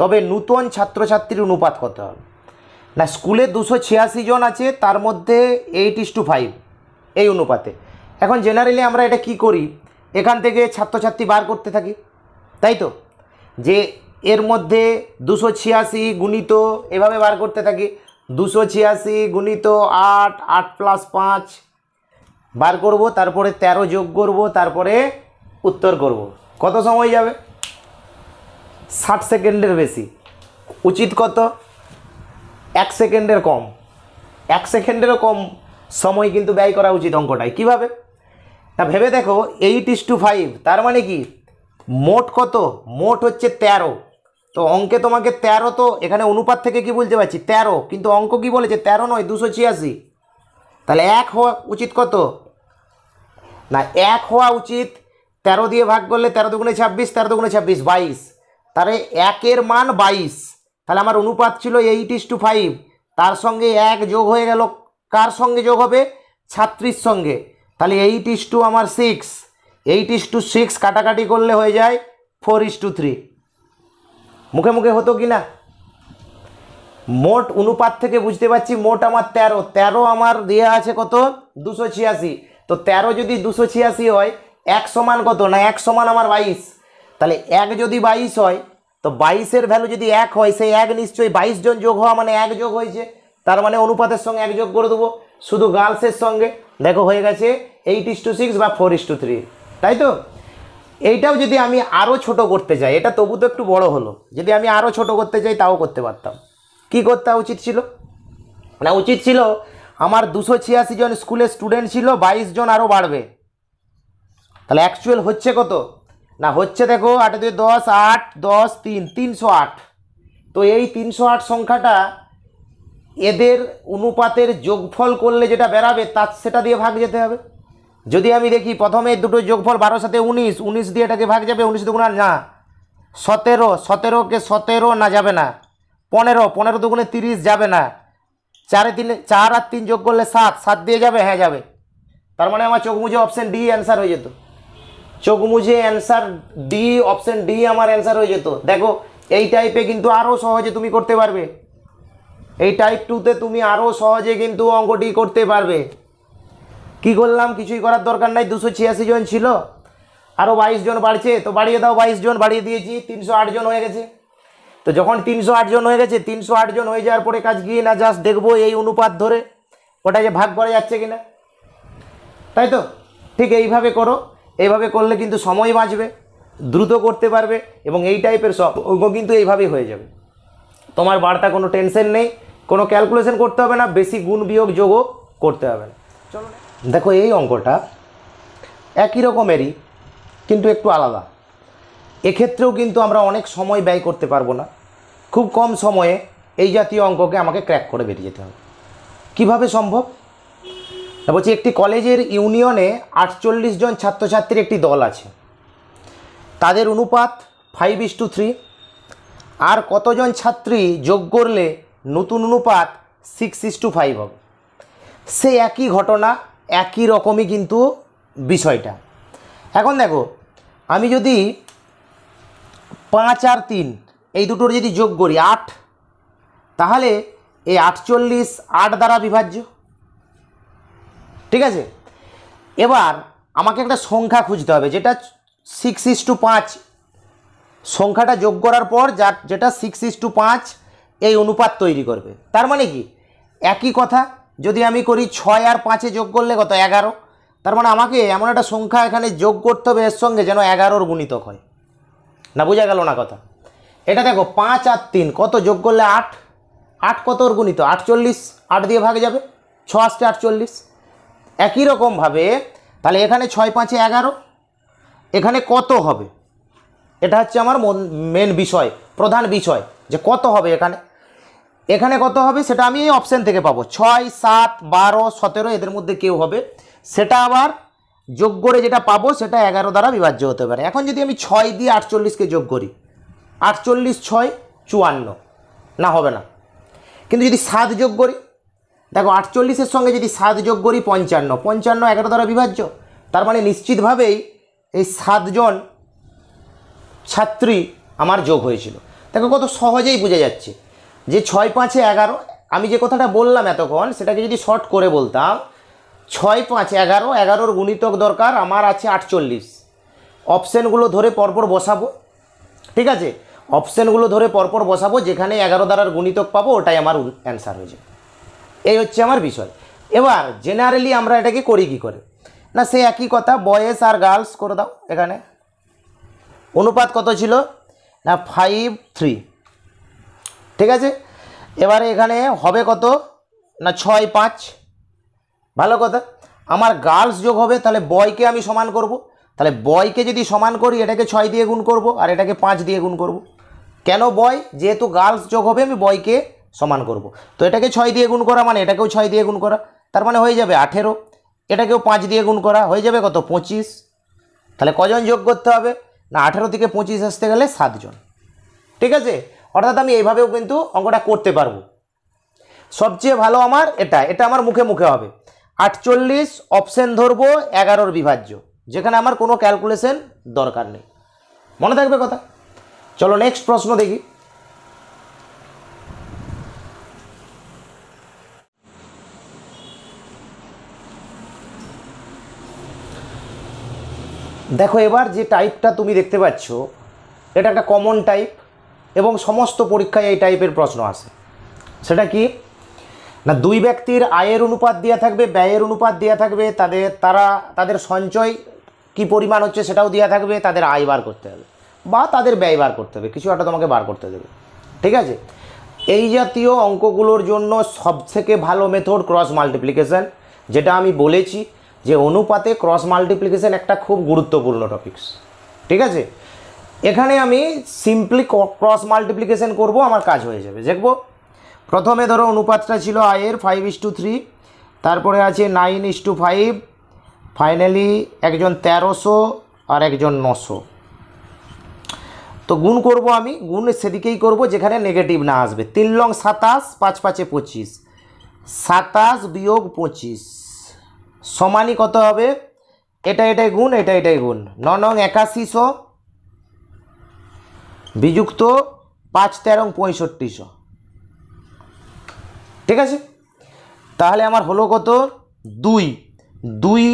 A: তবে নতুন ছাত্রছাত্রীর অনুপাত কত হবে না স্কুলে দুশো ছিয়াশি জন আছে তার মধ্যে এইট ইস টু ফাইভ এই অনুপাতে এখন জেনারেলি আমরা এটা কি করি এখান থেকে ছাত্রছাত্রী বার করতে থাকি তাই তো যে এর মধ্যে দুশো ছিয়াশি গুণিত এভাবে বার করতে থাকি দুশো ছিয়াশি গুণিত আট আট প্লাস পাঁচ বার করব তারপরে ১৩ যোগ করব তারপরে উত্তর করব কত সময় যাবে ষাট সেকেন্ডের বেশি উচিত কত এক সেকেন্ডের কম এক সেকেন্ডেরও কম সময় কিন্তু ব্যয় করা উচিত অঙ্কটায় কীভাবে তা ভেবে দেখো এইট ইস টু ফাইভ তার মানে কি মোট কত মোট হচ্ছে তেরো তো অঙ্কে তোমাকে তেরো তো এখানে অনুপাত থেকে কি বলতে পারছি তেরো কিন্তু অঙ্ক কি বলেছে তেরো নয় দুশো ছিয়াশি তাহলে এক হওয়া উচিত কত না এক হওয়া উচিত তেরো দিয়ে ভাগ করলে তেরো দুগুণে ছাব্বিশ তেরো দুগুণে ছাব্বিশ বাইশ তাহলে একের মান বাইশ তাহলে আমার অনুপাত ছিল এইট ইস টু ফাইভ তার সঙ্গে এক যোগ হয়ে গেল কার সঙ্গে যোগ হবে ছাত্রীর সঙ্গে তাহলে এইট ইস টু আমার six eight is to six কাটাকাটি করলে হয়ে যায় ফোর ইস টু থ্রি মুখে মুখে হতো কি না মোট অনুপাত থেকে বুঝতে পারছি মোট আমার তেরো তেরো আমার দেওয়া আছে কত দুশো ছিয়াশি তো তেরো যদি দুশো ছিয়াশি হয় এক সমান কত না এক সমান আমার বাইশ তাহলে এক যদি বাইশ হয় তো বাইশের ভ্যালু যদি এক হয় সেই এক নিশ্চয়ই বাইশ জন যোগ হওয়া মানে এক যোগ হয়েছে তার মানে অনুপাতের সঙ্গে এক যোগ করে দেবো শুধু গার্লসের সঙ্গে দেখো হয়ে গেছে এইট ইস টু সিক্স বা ফোর ইস টু থ্রি তাই তো এইটাও যদি আমি আরও ছোট করতে চাই এটা তবু তো একটু বড় হলো যদি আমি আরও ছোট করতে চাই তাও করতে পারতাম কি করতে উচিত ছিল না উচিত ছিল আমার দুশো ছিয়াশি জন স্কুলের স্টুডেন্ট ছিল বাইশ জন আরও বাড়বে তাহলে অ্যাকচুয়াল হচ্ছে কত না হচ্ছে দেখো আট দুই দশ আট দশ তিন তিনশো আট তো এই তিনশো আট সংখ্যাটা এদের অনুপাতের যোগফল করলে যেটা বেরাবে তার সেটা দিয়ে ভাগ যেতে হবে যদি আমি দেখি প্রথমে দুটো যোগফল বারো সাথে উনিশ উনিশ দিয়ে এটাকে ভাগ যাবে উনিশ দুগুণ না সতেরো সতেরোকে সতেরো না যাবে না পনেরো পনেরো দুগুণে তিরিশ যাবে না চারে তিনে চার আর তিন যোগ করলে সাত সাত দিয়ে যাবে হ্যাঁ যাবে তার মানে আমার চোখ মুজে অপশান ডি অ্যান্সার হয়ে যেত চোখ মুজে অ্যান্সার ডি অপশান ডি আমার অ্যান্সার হয়ে যেত দেখো এই টাইপে কিন্তু আরও সহজে তুমি করতে পারবে এই টাইপ টুতে তুমি আরও সহজে কিন্তু অঙ্কটি করতে পারবে কি করলাম কিছুই করার দরকার নাই দুশো ছিয়াশি জন ছিল আরও বাইশ জন বাড়ছে তো বাড়িয়ে দাও বাইশ জন বাড়িয়ে দিয়েছি তিনশো আট জন হয়ে গেছে তো যখন তিনশো আট জন হয়ে গেছে তিনশো আট জন হয়ে যাওয়ার পরে কাজ গিয়ে না জাস্ট দেখবো এই অনুপাত ধরে ওটা যে ভাগ করা যাচ্ছে কিনা তাই তো ঠিক এইভাবে করো এইভাবে করলে কিন্তু সময় বাঁচবে দ্রুত করতে পারবে এবং এই টাইপের সব কিন্তু এইভাবেই হয়ে যাবে তোমার বার্তা কোনো টেনশন নেই কোনো ক্যালকুলেশন করতে হবে না বেশি গুণ বিয়োগ যোগও করতে হবে না চলো দেখো এই অঙ্কটা একই রকমেরই কিন্তু একটু আলাদা এক্ষেত্রেও কিন্তু আমরা অনেক সময় ব্যয় করতে পারবো না খুব কম সময়ে এই জাতীয় অঙ্ককে আমাকে ক্র্যাক করে বেরিয়ে যেতে হবে কীভাবে সম্ভব বলছি একটি কলেজের ইউনিয়নে আটচল্লিশ জন ছাত্রছাত্রীর একটি দল আছে তাদের অনুপাত ফাইভ ইস টু থ্রি আর কতজন ছাত্রী যোগ করলে নতুন অনুপাত সিক্স ইস টু ফাইভ হবে সে একই ঘটনা একই রকমই কিন্তু বিষয়টা এখন দেখো আমি যদি পাঁচ আর তিন এই দুটোর যদি যোগ করি আট তাহলে এই আটচল্লিশ আট দ্বারা বিভাজ্য ঠিক আছে এবার আমাকে একটা সংখ্যা খুঁজতে হবে যেটা সিক্স ইস টু পাঁচ সংখ্যাটা যোগ করার পর যা যেটা সিক্স ইস টু পাঁচ এই অনুপাত তৈরি করবে তার মানে কি একই কথা যদি আমি করি ছয় আর পাঁচে যোগ করলে কত এগারো তার মানে আমাকে এমন একটা সংখ্যা এখানে যোগ করতে হবে এর সঙ্গে যেন এগারোর গুণিতক হয় না বোঝা গেল না কথা এটা দেখো পাঁচ আর তিন কত যোগ করলে আট আট ওর গুণিত আটচল্লিশ আট দিয়ে ভাগে যাবে ছ আসতে আটচল্লিশ একই রকমভাবে তাহলে এখানে ছয় পাঁচে এগারো এখানে কত হবে এটা হচ্ছে আমার মেন বিষয় প্রধান বিষয় যে কত হবে এখানে এখানে কত হবে সেটা আমি এই অপশান থেকে পাবো ছয় সাত বারো সতেরো এদের মধ্যে কেউ হবে সেটা আবার যোগ করে যেটা পাবো সেটা এগারো দ্বারা বিভাজ্য হতে পারে এখন যদি আমি ছয় দিয়ে আটচল্লিশকে যোগ করি আটচল্লিশ ছয় চুয়ান্ন না হবে না কিন্তু যদি সাত যোগ করি দেখো আটচল্লিশের সঙ্গে যদি সাত যোগ করি পঞ্চান্ন পঞ্চান্ন এগারো দ্বারা বিভাজ্য তার মানে নিশ্চিতভাবেই এই সাতজন ছাত্রী আমার যোগ হয়েছিল দেখো কত সহজেই বোঝা যাচ্ছে যে ছয় পাঁচে এগারো আমি যে কথাটা বললাম এতক্ষণ সেটাকে যদি শর্ট করে বলতাম ছয় পাঁচ এগারো এগারোর গুণিতক দরকার আমার আছে আটচল্লিশ অপশানগুলো ধরে পরপর বসাবো ঠিক আছে অপশানগুলো ধরে পরপর বসাবো যেখানে এগারো দ্বারার গুণিতক পাবো ওটাই আমার অ্যান্সার হয়েছে এই হচ্ছে আমার বিষয় এবার জেনারেলি আমরা এটাকে করি কী করে না সে একই কথা বয়েস আর গার্লস করে দাও এখানে অনুপাত কত ছিল না ফাইভ থ্রি ঠিক আছে এবারে এখানে হবে কত না ছয় পাঁচ ভালো কথা আমার গার্লস যোগ হবে তাহলে বয়কে আমি সমান করব। তাহলে বয়কে যদি সমান করি এটাকে ছয় দিয়ে গুণ করব আর এটাকে পাঁচ দিয়ে গুণ করব। কেন বয় যেহেতু গার্লস যোগ হবে আমি বয়কে সমান করব। তো এটাকে ছয় দিয়ে গুণ করা মানে এটাকেও ছয় দিয়ে গুণ করা তার মানে হয়ে যাবে আঠেরো এটাকেও পাঁচ দিয়ে গুণ করা হয়ে যাবে কত পঁচিশ তাহলে কজন যোগ করতে হবে না আঠেরো থেকে পঁচিশ আসতে গেলে সাতজন ঠিক আছে অর্থাৎ আমি এইভাবেও কিন্তু অঙ্কটা করতে পারবো সবচেয়ে ভালো আমার এটা এটা আমার মুখে মুখে হবে আটচল্লিশ অপশান ধরবো এগারোর বিভাজ্য যেখানে আমার কোনো ক্যালকুলেশন দরকার নেই মনে থাকবে কথা চলো নেক্সট প্রশ্ন দেখি দেখো এবার যে টাইপটা তুমি দেখতে পাচ্ছ এটা একটা কমন টাইপ এবং সমস্ত পরীক্ষায় এই টাইপের প্রশ্ন আসে সেটা কি না দুই ব্যক্তির আয়ের অনুপাত দেওয়া থাকবে ব্যয়ের অনুপাত দেওয়া থাকবে তাদের তারা তাদের সঞ্চয় কি পরিমাণ হচ্ছে সেটাও দেওয়া থাকবে তাদের আয় বার করতে হবে বা তাদের ব্যয় বার করতে হবে কিছু একটা তোমাকে বার করতে দেবে ঠিক আছে এই জাতীয় অঙ্কগুলোর জন্য সবথেকে ভালো মেথড ক্রস মাল্টিপ্লিকেশান যেটা আমি বলেছি যে অনুপাতে ক্রস মাল্টিপ্লিকেশান একটা খুব গুরুত্বপূর্ণ টপিকস ঠিক আছে এখানে আমি সিম্পলি ক্রস মাল্টিপ্লিকেশন করবো আমার কাজ হয়ে যাবে দেখবো প্রথমে ধরো অনুপাতটা ছিল আয়ের ফাইভ ইস টু থ্রি তারপরে আছে nine is to five finally একজন তেরোশো আর একজন নশো তো গুণ করব আমি গুণ সেদিকেই করব যেখানে নেগেটিভ না আসবে তিন লং সাতাশ পাঁচ পাঁচে পঁচিশ সাতাশ বিয়োগ পঁচিশ সমানই কত হবে এটা এটাই গুণ এটা এটাই গুণ ন নং একাশিশো বিযুক্ত পাঁচ তেরং পঁয়ষট্টিশো ঠিক আছে তাহলে আমার হলো কত দুই দুই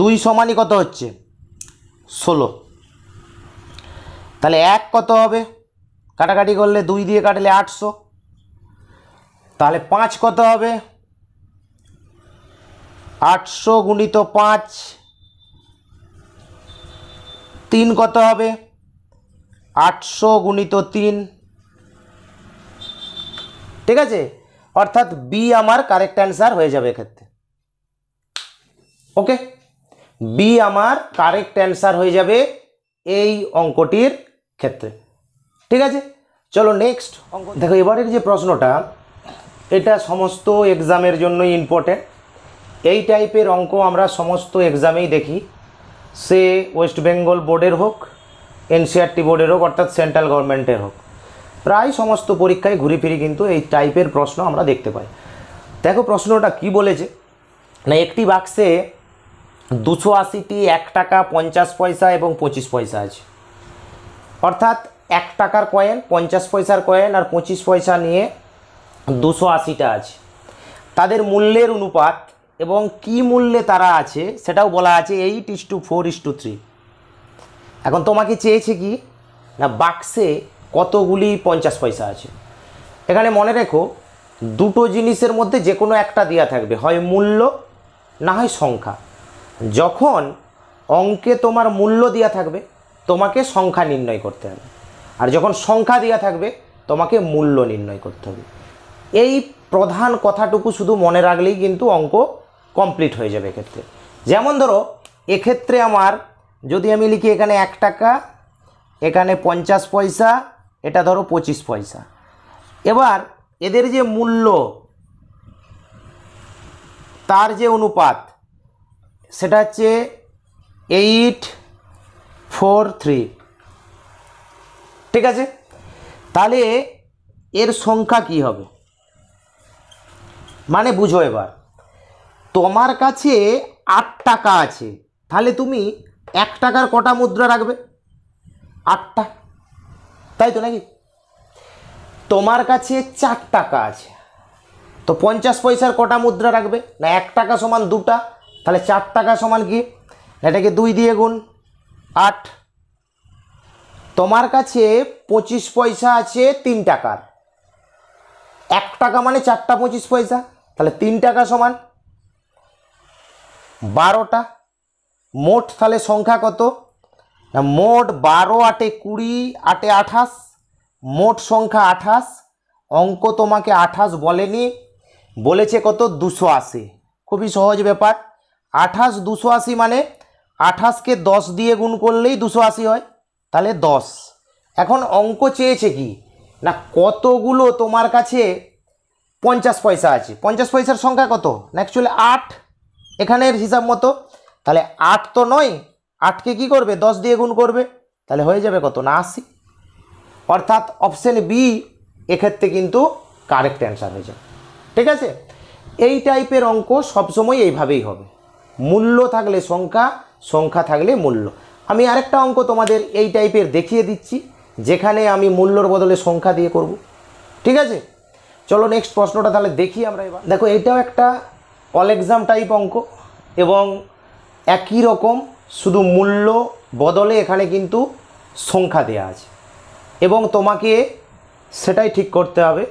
A: দুই সমানই কত হচ্ছে ষোলো তাহলে এক কত হবে কাটাকাটি করলে দুই দিয়ে কাটলে আটশো তাহলে পাঁচ কত হবে আটশো গুণিত পাঁচ তিন কত হবে আটশো গুণিত তিন ঠিক আছে অর্থাৎ বি আমার কারেক্ট অ্যান্সার হয়ে যাবে এক্ষেত্রে ওকে বি আমার কারেক্ট অ্যান্সার হয়ে যাবে এই অঙ্কটির ক্ষেত্রে ঠিক আছে চলো নেক্সট অঙ্ক দেখো এবারের যে প্রশ্নটা এটা সমস্ত এক্সামের জন্যই ইম্পর্টেন্ট এই টাইপের অঙ্ক আমরা সমস্ত এক্সামেই দেখি সে ওয়েস্ট বেঙ্গল বোর্ডের হোক এনসিআরটি বোর্ডের হোক অর্থাৎ সেন্ট্রাল গভর্নমেন্টের হোক প্রায় সমস্ত পরীক্ষায় ঘুরে ফিরে কিন্তু এই টাইপের প্রশ্ন আমরা দেখতে পাই দেখো প্রশ্নটা কি বলেছে না একটি বাক্সে দুশো আশিটি এক টাকা পঞ্চাশ পয়সা এবং পঁচিশ পয়সা আছে অর্থাৎ এক টাকার কয়েন পঞ্চাশ পয়সার কয়েন আর পঁচিশ পয়সা নিয়ে দুশো আশিটা আছে তাদের মূল্যের অনুপাত এবং কি মূল্যে তারা আছে সেটাও বলা আছে eight is to four is to three এখন তোমাকে চেয়েছে কি না বাক্সে কতগুলি পঞ্চাশ পয়সা আছে এখানে মনে রেখো দুটো জিনিসের মধ্যে যে কোনো একটা দেওয়া থাকবে হয় মূল্য না হয় সংখ্যা যখন অঙ্কে তোমার মূল্য দেওয়া থাকবে তোমাকে সংখ্যা নির্ণয় করতে হবে আর যখন সংখ্যা দেওয়া থাকবে তোমাকে মূল্য নির্ণয় করতে হবে এই প্রধান কথাটুকু শুধু মনে রাখলেই কিন্তু অঙ্ক কমপ্লিট হয়ে যাবে এক্ষেত্রে যেমন ধরো এক্ষেত্রে আমার যদি আমি লিখি এখানে এক টাকা এখানে পঞ্চাশ পয়সা এটা ধরো পঁচিশ পয়সা এবার এদের যে মূল্য তার যে অনুপাত সেটা হচ্ছে এইট ফোর থ্রি ঠিক আছে তাহলে এর সংখ্যা কি হবে মানে বুঝো এবার তোমার কাছে আট টাকা আছে তাহলে তুমি এক টাকার কটা মুদ্রা রাখবে আটটা তাই তো নাকি তোমার কাছে চার টাকা আছে তো পঞ্চাশ পয়সার কটা মুদ্রা রাখবে না এক টাকা সমান দুটা তাহলে চার টাকা সমান কি এটাকে দুই দিয়ে গুণ আট তোমার কাছে পঁচিশ পয়সা আছে তিন টাকার এক টাকা মানে চারটা পঁচিশ পয়সা তাহলে তিন টাকা সমান বারোটা মোট তাহলে সংখ্যা কত না মোট বারো আটে কুড়ি আটে আঠাশ মোট সংখ্যা আঠাশ অঙ্ক তোমাকে আঠাশ বলেনি বলেছে কত দুশো আশি খুবই সহজ ব্যাপার আঠাশ দুশো আশি মানে আঠাশকে দশ দিয়ে গুণ করলেই দুশো আশি হয় তাহলে দশ এখন অঙ্ক চেয়েছে কি না কতগুলো তোমার কাছে পঞ্চাশ পয়সা আছে পঞ্চাশ পয়সার সংখ্যা কত না অ্যাকচুয়ালি আট এখানের হিসাব মতো তাহলে আট তো নয় আটকে কি করবে দশ দিয়ে গুণ করবে তাহলে হয়ে যাবে কত না আশি অর্থাৎ অপশান বি এক্ষেত্রে কিন্তু কারেক্ট অ্যান্সার হয়ে যাবে ঠিক আছে এই টাইপের অঙ্ক সবসময় এইভাবেই হবে মূল্য থাকলে সংখ্যা সংখ্যা থাকলে মূল্য আমি আরেকটা অঙ্ক তোমাদের এই টাইপের দেখিয়ে দিচ্ছি যেখানে আমি মূল্যর বদলে সংখ্যা দিয়ে করব ঠিক আছে চলো নেক্সট প্রশ্নটা তাহলে দেখি আমরা এবার দেখো এটাও একটা অল এক্সাম টাইপ অঙ্ক এবং একই রকম শুধু মূল্য বদলে এখানে কিন্তু সংখ্যা দেয়া আছে এবং তোমাকে সেটাই ঠিক করতে হবে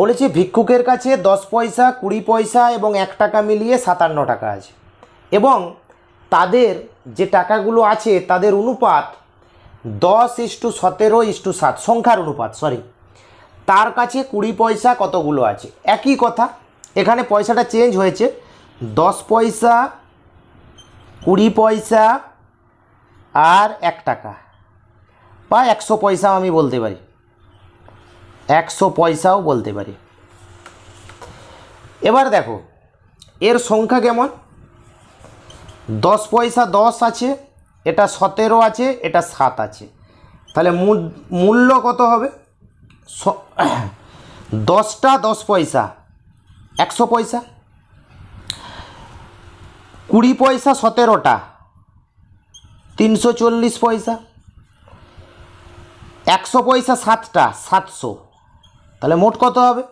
A: বলেছি ভিক্ষুকের কাছে দশ পয়সা কুড়ি পয়সা এবং এক টাকা মিলিয়ে সাতান্ন টাকা আছে এবং তাদের যে টাকাগুলো আছে তাদের অনুপাত দশ ইস্টু সতেরো ইস্টু সাত সংখ্যার অনুপাত সরি তার কাছে কুড়ি পয়সা কতগুলো আছে একই কথা এখানে পয়সাটা চেঞ্জ হয়েছে দশ পয়সা কুড়ি পয়সা আর এক টাকা বা একশো পয়সাও আমি বলতে পারি একশো পয়সাও বলতে পারি এবার দেখো এর সংখ্যা কেমন দশ পয়সা দশ আছে এটা সতেরো আছে এটা সাত আছে তাহলে মূল্য কত হবে দশটা দশ পয়সা একশো পয়সা কুড়ি পয়সা সতেরোটা তিনশো চল্লিশ পয়সা একশো পয়সা সাতটা সাতশো তাহলে মোট কত হবে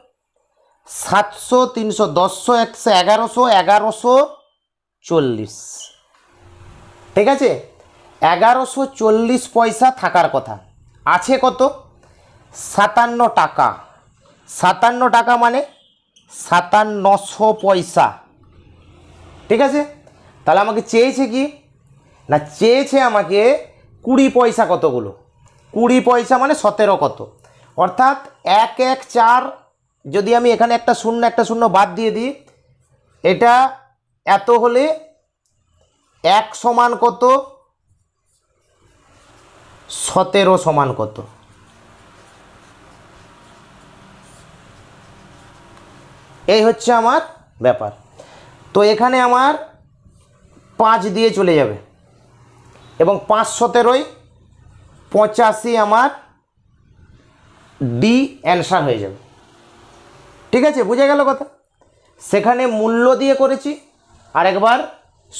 A: সাতশো তিনশো দশশো একশো এগারোশো এগারোশো চল্লিশ ঠিক আছে এগারোশো চল্লিশ পয়সা থাকার কথা আছে কত সাতান্ন টাকা সাতান্ন টাকা মানে সাতান্নশো পয়সা ঠিক আছে তাহলে আমাকে চেয়েছে কি না চেয়েছে আমাকে কুড়ি পয়সা কতগুলো কুড়ি পয়সা মানে সতেরো কত অর্থাৎ এক এক চার যদি আমি এখানে একটা শূন্য একটা শূন্য বাদ দিয়ে দিই এটা এত হলে এক সমান কত সতেরো সমান কত এই হচ্ছে আমার ব্যাপার তো এখানে আমার পাঁচ দিয়ে চলে যাবে এবং পাঁচ সতেরোই পঁচাশি আমার ডি অ্যানসার হয়ে যাবে ঠিক আছে বুঝে গেল কথা সেখানে মূল্য দিয়ে করেছি আরেকবার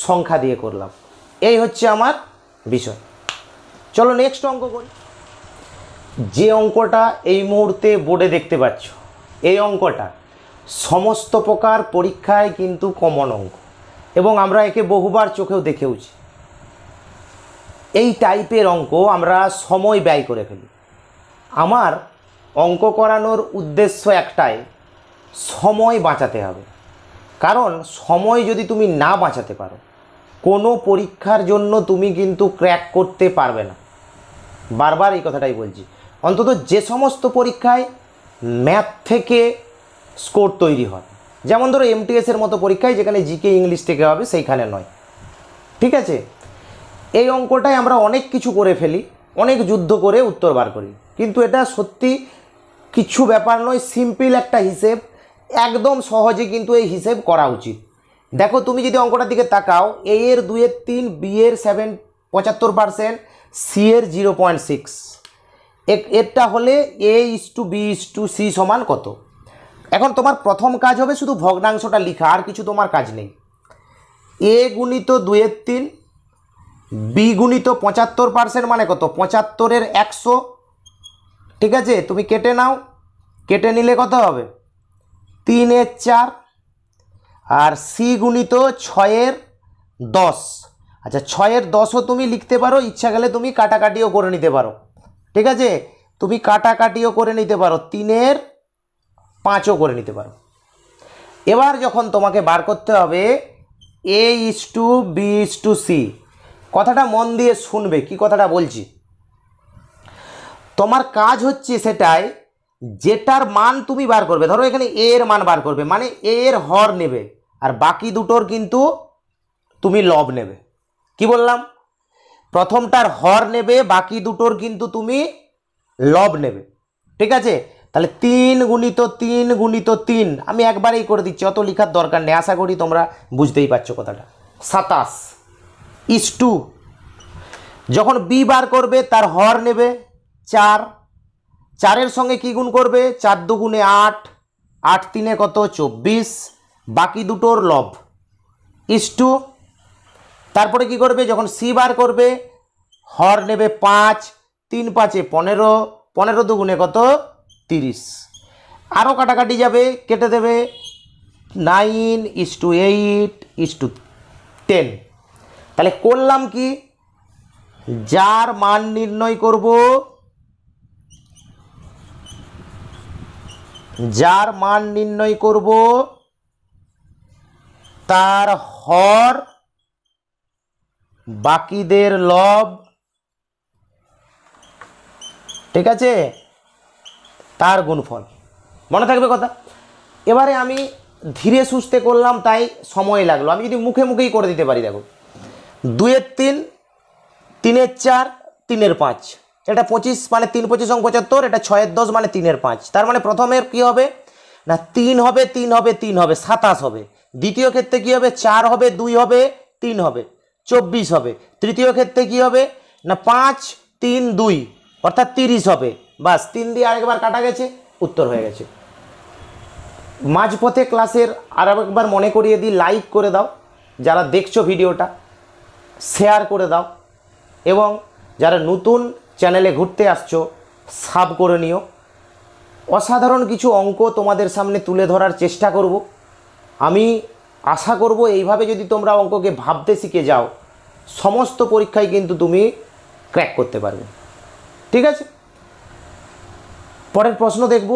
A: সংখ্যা দিয়ে করলাম এই হচ্ছে আমার বিষয় চলো নেক্সট অঙ্ক করি যে অঙ্কটা এই মুহূর্তে বোর্ডে দেখতে পাচ্ছ এই অঙ্কটা সমস্ত প্রকার পরীক্ষায় কিন্তু কমন অঙ্ক এবং আমরা একে বহুবার চোখেও দেখেওছি এই টাইপের অঙ্ক আমরা সময় ব্যয় করে ফেলি আমার অঙ্ক করানোর উদ্দেশ্য একটাই সময় বাঁচাতে হবে কারণ সময় যদি তুমি না বাঁচাতে পারো কোনো পরীক্ষার জন্য তুমি কিন্তু ক্র্যাক করতে পারবে না বারবার এই কথাটাই বলছি অন্তত যে সমস্ত পরীক্ষায় ম্যাথ থেকে স্কোর তৈরি হয় যেমন ধরো এমটিএসের মতো পরীক্ষায় যেখানে জিকে ইংলিশ থেকে হবে সেইখানে নয় ঠিক আছে এই অঙ্কটাই আমরা অনেক কিছু করে ফেলি অনেক যুদ্ধ করে উত্তর বার করি কিন্তু এটা সত্যি কিছু ব্যাপার নয় সিম্পল একটা হিসেব একদম সহজে কিন্তু এই হিসেব করা উচিত দেখো তুমি যদি অঙ্কটার দিকে তাকাও এ এর দুয়ের তিন বি এর সেভেন পঁচাত্তর পারসেন্ট সি এর জিরো পয়েন্ট সিক্স এরটা হলে A is to B is to C সমান কত এখন তোমার প্রথম কাজ হবে শুধু ভগ্নাংশটা লেখা আর কিছু তোমার কাজ নেই এ গুণিত দুয়ের তিন বি গুণিত পঁচাত্তর পার্সেন্ট মানে কত পঁচাত্তরের একশো ঠিক আছে তুমি কেটে নাও কেটে নিলে কত হবে তিনের চার আর সি গুণিত ছয়ের দশ আচ্ছা ছয়ের দশও তুমি লিখতে পারো ইচ্ছা গেলে তুমি কাটাকাটিও করে নিতে পারো ঠিক আছে তুমি কাটাকাটিও করে নিতে পারো তিনের পাঁচও করে নিতে পারো এবার যখন তোমাকে বার করতে হবে A is to B is to C কথাটা মন দিয়ে শুনবে কি কথাটা বলছি তোমার কাজ হচ্ছে সেটাই যেটার মান তুমি বার করবে ধরো এখানে এ এর মান বার করবে মানে এ এর হর নেবে আর বাকি দুটোর কিন্তু তুমি লব নেবে কি বললাম প্রথমটার হর নেবে বাকি দুটোর কিন্তু তুমি লব নেবে ঠিক আছে তাহলে তিন গুণিত তিন গুণিত তিন আমি একবারেই করে দিচ্ছি অত লেখার দরকার নেই আশা করি তোমরা বুঝতেই পারছো কথাটা সাতাশ ইস টু যখন বি বার করবে তার হর নেবে চার চারের সঙ্গে কী গুণ করবে চার দুগুণে আট আট তিনে কত চব্বিশ বাকি দুটোর লব ইস টু তারপরে কি করবে যখন সি বার করবে হর নেবে পাঁচ তিন পাঁচে পনেরো পনেরো দুগুণে কত তিরিশ আরও কাটাকাটি যাবে কেটে দেবে nine is to eight is to ten তাহলে করলাম কি যার মান নির্ণয় করব যার মান নির্ণয় করব তার হর বাকিদের লব ঠিক আছে তার গুণফল মনে থাকবে কথা এবারে আমি ধীরে সুস্থে করলাম তাই সময় লাগলো আমি যদি মুখে মুখেই করে দিতে পারি দেখো দুয়ের তিন তিনের চার তিনের পাঁচ এটা পঁচিশ মানে তিন পঁচিশ অঙ্ক পঁচাত্তর এটা ছয়ের দশ মানে তিনের পাঁচ তার মানে প্রথমের কি হবে না তিন হবে তিন হবে তিন হবে সাতাশ হবে দ্বিতীয় ক্ষেত্রে কি হবে চার হবে দুই হবে তিন হবে চব্বিশ হবে তৃতীয় ক্ষেত্রে কি হবে না পাঁচ তিন দুই অর্থাৎ তিরিশ হবে বাস তিন দিয়ে আরেকবার কাটা গেছে উত্তর হয়ে গেছে মাঝপথে ক্লাসের আর একবার মনে করিয়ে দিই লাইক করে দাও যারা দেখছো ভিডিওটা শেয়ার করে দাও এবং যারা নতুন চ্যানেলে ঘুরতে আসছো সাব করে নিও অসাধারণ কিছু অঙ্ক তোমাদের সামনে তুলে ধরার চেষ্টা করব আমি আশা করব এইভাবে যদি তোমরা অঙ্ককে ভাবতে শিখে যাও সমস্ত পরীক্ষায় কিন্তু তুমি ক্র্যাক করতে পারবে ঠিক আছে পরের প্রশ্ন দেখব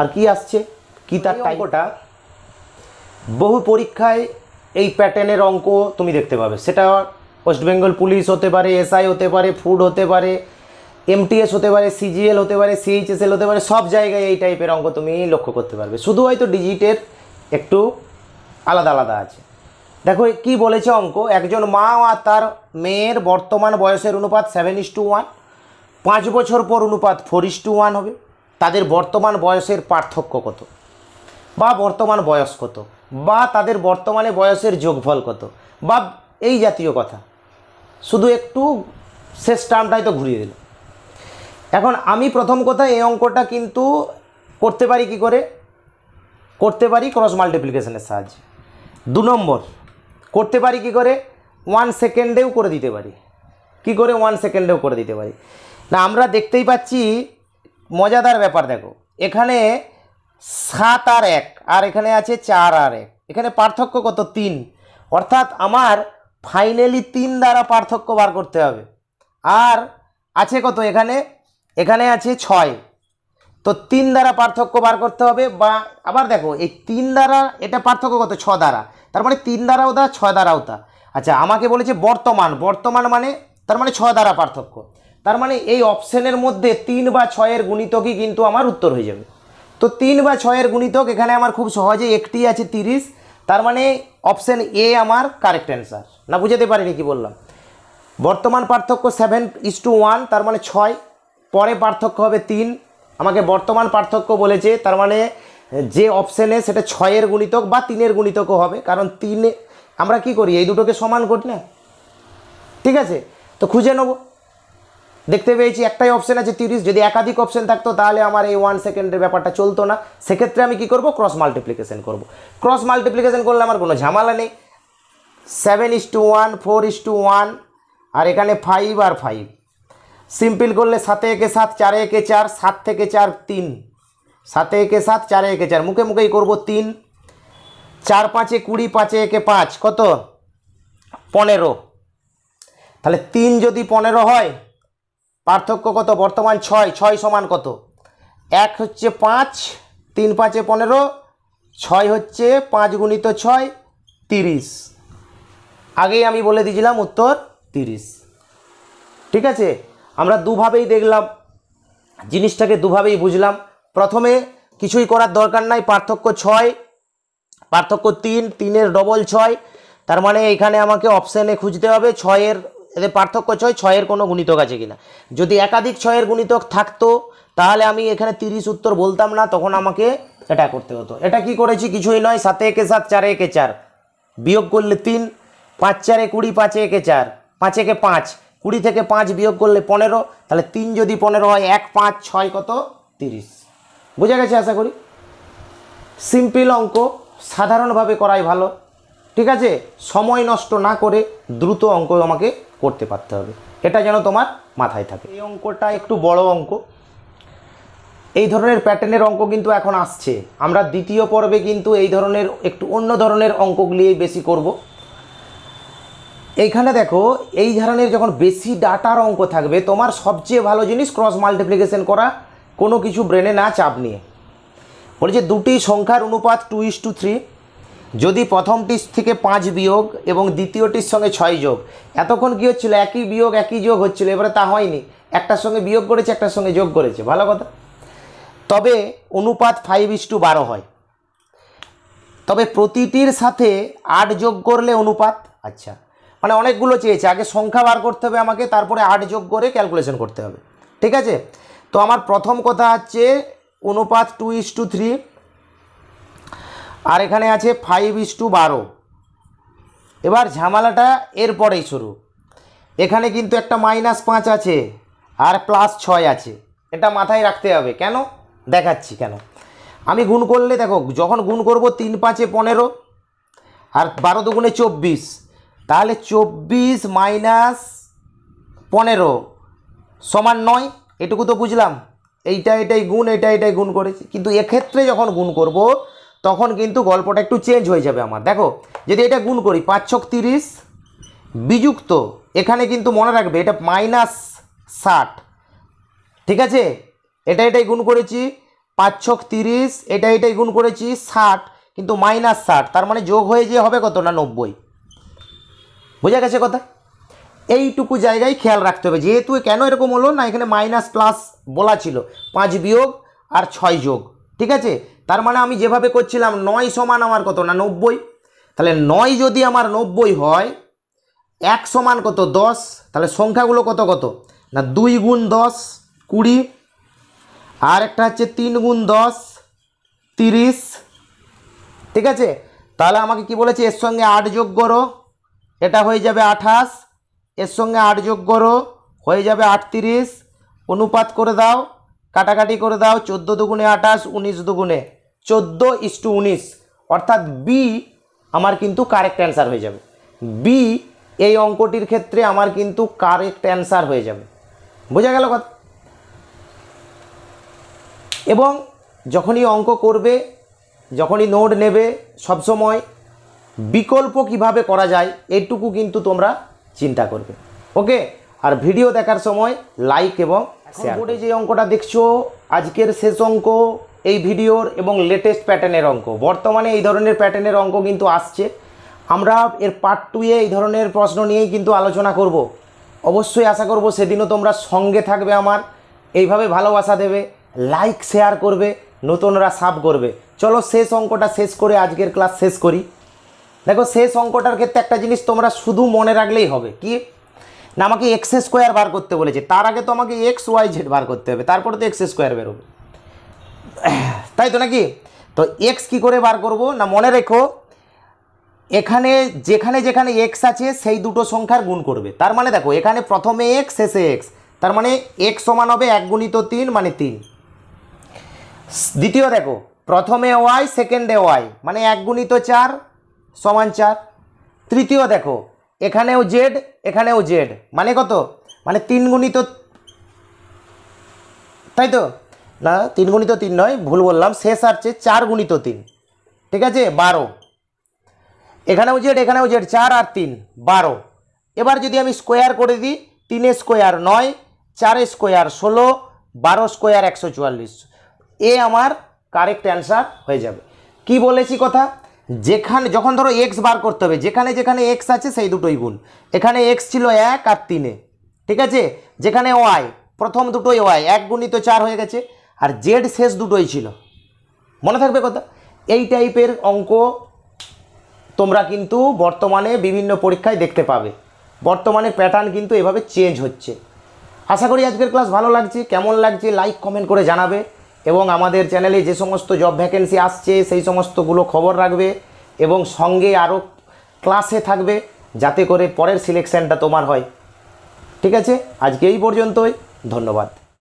A: আর কি আসছে কি তার অঙ্কটা বহু পরীক্ষায় এই প্যাটার্নের অঙ্ক তুমি দেখতে পাবে সেটা ওয়েস্ট বেঙ্গল পুলিশ হতে পারে এসআই হতে পারে ফুড হতে পারে এমটিএস হতে পারে সিজিএল হতে পারে সিএইচএসএল হতে পারে সব জায়গায় এই টাইপের অঙ্ক তুমি লক্ষ্য করতে পারবে শুধু হয়তো ডিজিটের একটু আলাদা আলাদা আছে দেখো কি বলেছে অঙ্ক একজন মা আর তার মেয়ের বর্তমান বয়সের অনুপাত সেভেন ইস টু ওয়ান পাঁচ বছর পর অনুপাত ফোর ইস টু ওয়ান হবে তাদের বর্তমান বয়সের পার্থক্য কত বা বর্তমান বয়স কত বা তাদের বর্তমানে বয়সের যোগফল কত বা এই জাতীয় কথা শুধু একটু শেষ টার্মটাই তো ঘুরিয়ে দিল এখন আমি প্রথম কথা এই অঙ্কটা কিন্তু করতে পারি কি করে করতে পারি ক্রস মাল্টিপ্লিকেশনের সাহায্যে দু নম্বর করতে পারি কি করে ওয়ান সেকেন্ডেও করে দিতে পারি কি করে ওয়ান সেকেন্ডেও করে দিতে পারি না আমরা দেখতেই পাচ্ছি মজাদার ব্যাপার দেখো এখানে সাত আর এক আর এখানে আছে চার আর এক এখানে পার্থক্য কত তিন অর্থাৎ আমার ফাইনালি তিন দ্বারা পার্থক্য বার করতে হবে আর আছে কত এখানে এখানে আছে ছয় তো তিন দ্বারা পার্থক্য বার করতে হবে বা আবার দেখো এই তিন দ্বারা এটা পার্থক্য কত ছ দ্বারা তার মানে তিন দ্বারাও দা ছয় দ্বারাও তা আচ্ছা আমাকে বলেছে বর্তমান বর্তমান মানে তার মানে ছ দ্বারা পার্থক্য তার মানে এই অপশানের মধ্যে তিন বা ছয়ের গুণিতকই কিন্তু আমার উত্তর হয়ে যাবে তো তিন বা ছয়ের গুণিতক এখানে আমার খুব সহজে একটি আছে তিরিশ তার মানে অপশান এ আমার কারেক্ট অ্যান্সার না বুঝাতে পারিনি কি বললাম বর্তমান পার্থক্য সেভেন ইস টু ওয়ান তার মানে ছয় পরে পার্থক্য হবে তিন আমাকে বর্তমান পার্থক্য বলেছে তার মানে যে অপশানে সেটা ছয়ের গুণিতক বা তিনের গুণিতকও হবে কারণ তিনে আমরা কি করি এই দুটোকে সমান করি না ঠিক আছে তো খুঁজে নেবো দেখতে পেয়েছি একটাই অপশন আছে তিরিশ যদি একাধিক অপশন থাকতো তাহলে আমার এই ওয়ান সেকেন্ডের ব্যাপারটা চলতো না সেক্ষেত্রে আমি কি করব ক্রস মাল্টিপ্লিকেশন করব ক্রস মাল্টিপ্লিকেশন করলে আমার কোনো ঝামেলা নেই seven is to one four is to one আর এখানে ফাইভ আর ফাইভ সিম্পল করলে সাতে একে সাত চারে একে চার সাত থেকে চার তিন সাতে একে সাত চারে একে চার মুখে মুখেই করব তিন চার পাঁচে কুড়ি পাঁচে একে পাঁচ কত পনেরো তাহলে তিন যদি পনেরো হয় পার্থক্য কত বর্তমান ছয় ছয় সমান কত এক হচ্ছে পাঁচ তিন পাঁচে পনেরো ছয় হচ্ছে পাঁচ গুণিত ছয় তিরিশ আগেই আমি বলে দিয়েছিলাম উত্তর তিরিশ ঠিক আছে আমরা দুভাবেই দেখলাম জিনিসটাকে দুভাবেই বুঝলাম প্রথমে কিছুই করার দরকার নাই পার্থক্য ছয় পার্থক্য তিন তিনের ডবল ছয় তার মানে এখানে আমাকে অপশানে খুঁজতে হবে ছয়ের এদের পার্থক্য ছয় ছয়ের কোনো গুণিতক আছে কিনা যদি একাধিক ছয়ের গুণিতক থাকতো তাহলে আমি এখানে তিরিশ উত্তর বলতাম না তখন আমাকে এটা করতে হতো এটা কি করেছি কিছুই নয় সাতে একে সাত চারে একে চার বিয়োগ করলে তিন পাঁচ চারে কুড়ি পাঁচে একে চার পাঁচ একে পাঁচ কুড়ি থেকে পাঁচ বিয়োগ করলে পনেরো তাহলে তিন যদি পনেরো হয় এক পাঁচ ছয় কত তিরিশ বোঝা গেছে আশা করি সিম্পল অঙ্ক সাধারণভাবে করাই ভালো ঠিক আছে সময় নষ্ট না করে দ্রুত অঙ্ক আমাকে করতে পারতে হবে এটা যেন তোমার মাথায় থাকে এই অঙ্কটা একটু বড় অঙ্ক এই ধরনের প্যাটার্নের অঙ্ক কিন্তু এখন আসছে আমরা দ্বিতীয় পর্বে কিন্তু এই ধরনের একটু অন্য ধরনের অঙ্কগুলিই বেশি করব এইখানে দেখো এই ধরনের যখন বেশি ডাটার অঙ্ক থাকবে তোমার সবচেয়ে ভালো জিনিস ক্রস মাল্টিপ্লিকেশন করা কোনো কিছু ব্রেনে না চাপ নিয়ে বলছে দুটি সংখ্যার অনুপাত টু ইস টু থ্রি যদি প্রথমটির থেকে পাঁচ বিয়োগ এবং দ্বিতীয়টির সঙ্গে ছয় যোগ এতক্ষণ কী হচ্ছিলো একই বিয়োগ একই যোগ হচ্ছিলো এবারে তা হয়নি একটার সঙ্গে বিয়োগ করেছে একটার সঙ্গে যোগ করেছে ভালো কথা তবে অনুপাত ফাইভ ইস টু বারো হয় তবে প্রতিটির সাথে আট যোগ করলে অনুপাত আচ্ছা মানে অনেকগুলো চেয়েছে আগে সংখ্যা বার করতে হবে আমাকে তারপরে আট যোগ করে ক্যালকুলেশন করতে হবে ঠিক আছে তো আমার প্রথম কথা হচ্ছে অনুপাত টু ইস টু থ্রি আর এখানে আছে ফাইভ ইস টু বারো এবার ঝামেলাটা এরপরেই শুরু এখানে কিন্তু একটা মাইনাস পাঁচ আছে আর প্লাস ছয় আছে এটা মাথায় রাখতে হবে কেন দেখাচ্ছি কেন আমি গুণ করলে দেখো যখন গুণ করব তিন পাঁচে পনেরো আর বারো দুগুণে চব্বিশ তাহলে চব্বিশ মাইনাস পনেরো সমান নয় এটুকু তো বুঝলাম এইটা এটাই গুণ এটা এটাই গুণ করেছি কিন্তু এক্ষেত্রে যখন গুণ করবো তখন কিন্তু গল্পটা একটু চেঞ্জ হয়ে যাবে আমার দেখো যদি এটা গুণ করি পাঁচ ছক তিরিশ বিযুক্ত এখানে কিন্তু মনে রাখবে এটা মাইনাস ষাট ঠিক আছে এটা এটাই গুণ করেছি পাঁচ ছক তিরিশ এটা এটাই গুণ করেছি ষাট কিন্তু মাইনাস ষাট তার মানে যোগ হয়ে যে হবে কত না নব্বই বোঝা গেছে কথা এইটুকু জায়গায় খেয়াল রাখতে হবে যেহেতু কেন এরকম হলো না এখানে মাইনাস প্লাস বলা ছিল পাঁচ বিয়োগ আর ছয় যোগ ঠিক আছে তার মানে আমি যেভাবে করছিলাম নয় সমান আমার কত না নব্বই তাহলে নয় যদি আমার নব্বই হয় এক সমান কত দশ তাহলে সংখ্যাগুলো কত কত না দুই গুণ দশ কুড়ি আর একটা হচ্ছে তিন গুণ দশ তিরিশ ঠিক আছে তাহলে আমাকে কি বলেছে এর সঙ্গে আট যোগ করো এটা হয়ে যাবে আঠাশ এর সঙ্গে আট যোগ করো হয়ে যাবে আটত্রিশ অনুপাত করে দাও কাটাকাটি করে দাও চোদ্দো দুগুণে আঠাশ উনিশ দুগুণে চোদ্দো ইস টু উনিশ অর্থাৎ বি আমার কিন্তু কারেক্ট অ্যান্সার হয়ে যাবে বি এই অঙ্কটির ক্ষেত্রে আমার কিন্তু কারেক্ট অ্যান্সার হয়ে যাবে বোঝা গেল কথা এবং যখনই অঙ্ক করবে যখনই নোট নেবে সবসময় বিকল্প কিভাবে করা যায় এটুকু কিন্তু তোমরা চিন্তা করবে ওকে আর ভিডিও দেখার সময় লাইক এবং বোর্ডে যে অঙ্কটা দেখছো আজকের শেষ অঙ্ক এই ভিডিওর এবং লেটেস্ট প্যাটার্নের অঙ্ক বর্তমানে এই ধরনের প্যাটার্নের অঙ্ক কিন্তু আসছে আমরা এর পার্ট টুয়ে এই ধরনের প্রশ্ন নিয়েই কিন্তু আলোচনা করব অবশ্যই আশা করব সেদিনও তোমরা সঙ্গে থাকবে আমার এইভাবে ভালোবাসা দেবে লাইক শেয়ার করবে নতুনরা সাব করবে চলো শেষ অঙ্কটা শেষ করে আজকের ক্লাস শেষ করি দেখো শেষ অঙ্কটার ক্ষেত্রে একটা জিনিস তোমরা শুধু মনে রাখলেই হবে কি না আমাকে এক্স স্কোয়ার বার করতে বলেছে তার আগে তো আমাকে এক্স ওয়াই জেড বার করতে হবে তারপরে তো এক্স স্কোয়ার বেরোবে তাই তো নাকি তো এক্স কি করে বার করব না মনে রেখো এখানে যেখানে যেখানে এক্স আছে সেই দুটো সংখ্যার গুণ করবে তার মানে দেখো এখানে প্রথমে এক্স শেষে এক্স তার মানে এক্স সমান হবে এক গুণিত তিন মানে তিন দ্বিতীয় দেখো প্রথমে ওয়াই সেকেন্ডে ওয়াই মানে এক গুণিত চার সমান চার তৃতীয় দেখো এখানেও জেড এখানেও জেড মানে কত মানে তিন গুণিত তাই তো না তিন গুণিত তিন নয় ভুল বললাম শেষ আসছে চার গুণিত তিন ঠিক আছে বারো এখানেও জেড এখানেও জেড চার আর তিন বারো এবার যদি আমি স্কোয়ার করে দিই তিনে স্কোয়ার নয় চার স্কোয়ার ষোলো বারো স্কোয়ার একশো চুয়াল্লিশ এ আমার কারেক্ট অ্যান্সার হয়ে যাবে কি বলেছি কথা যেখানে যখন ধরো এক্স বার করতে হবে যেখানে যেখানে এক্স আছে সেই দুটোই গুণ এখানে এক্স ছিল এক আর তিনে ঠিক আছে যেখানে ওয়াই প্রথম দুটোই ওয়াই এক গুণিত চার হয়ে গেছে আর জেড শেষ দুটোই ছিল মনে থাকবে কথা এই টাইপের অঙ্ক তোমরা কিন্তু বর্তমানে বিভিন্ন পরীক্ষায় দেখতে পাবে বর্তমানে প্যাটার্ন কিন্তু এভাবে চেঞ্জ হচ্ছে আশা করি আজকের ক্লাস ভালো লাগছে কেমন লাগছে লাইক কমেন্ট করে জানাবে এবং আমাদের চ্যানেলে যে সমস্ত জব ভ্যাকেন্সি আসছে সেই সমস্তগুলো খবর রাখবে এবং সঙ্গে আরও ক্লাসে থাকবে যাতে করে পরের সিলেকশানটা তোমার হয় ঠিক আছে আজকে এই পর্যন্তই ধন্যবাদ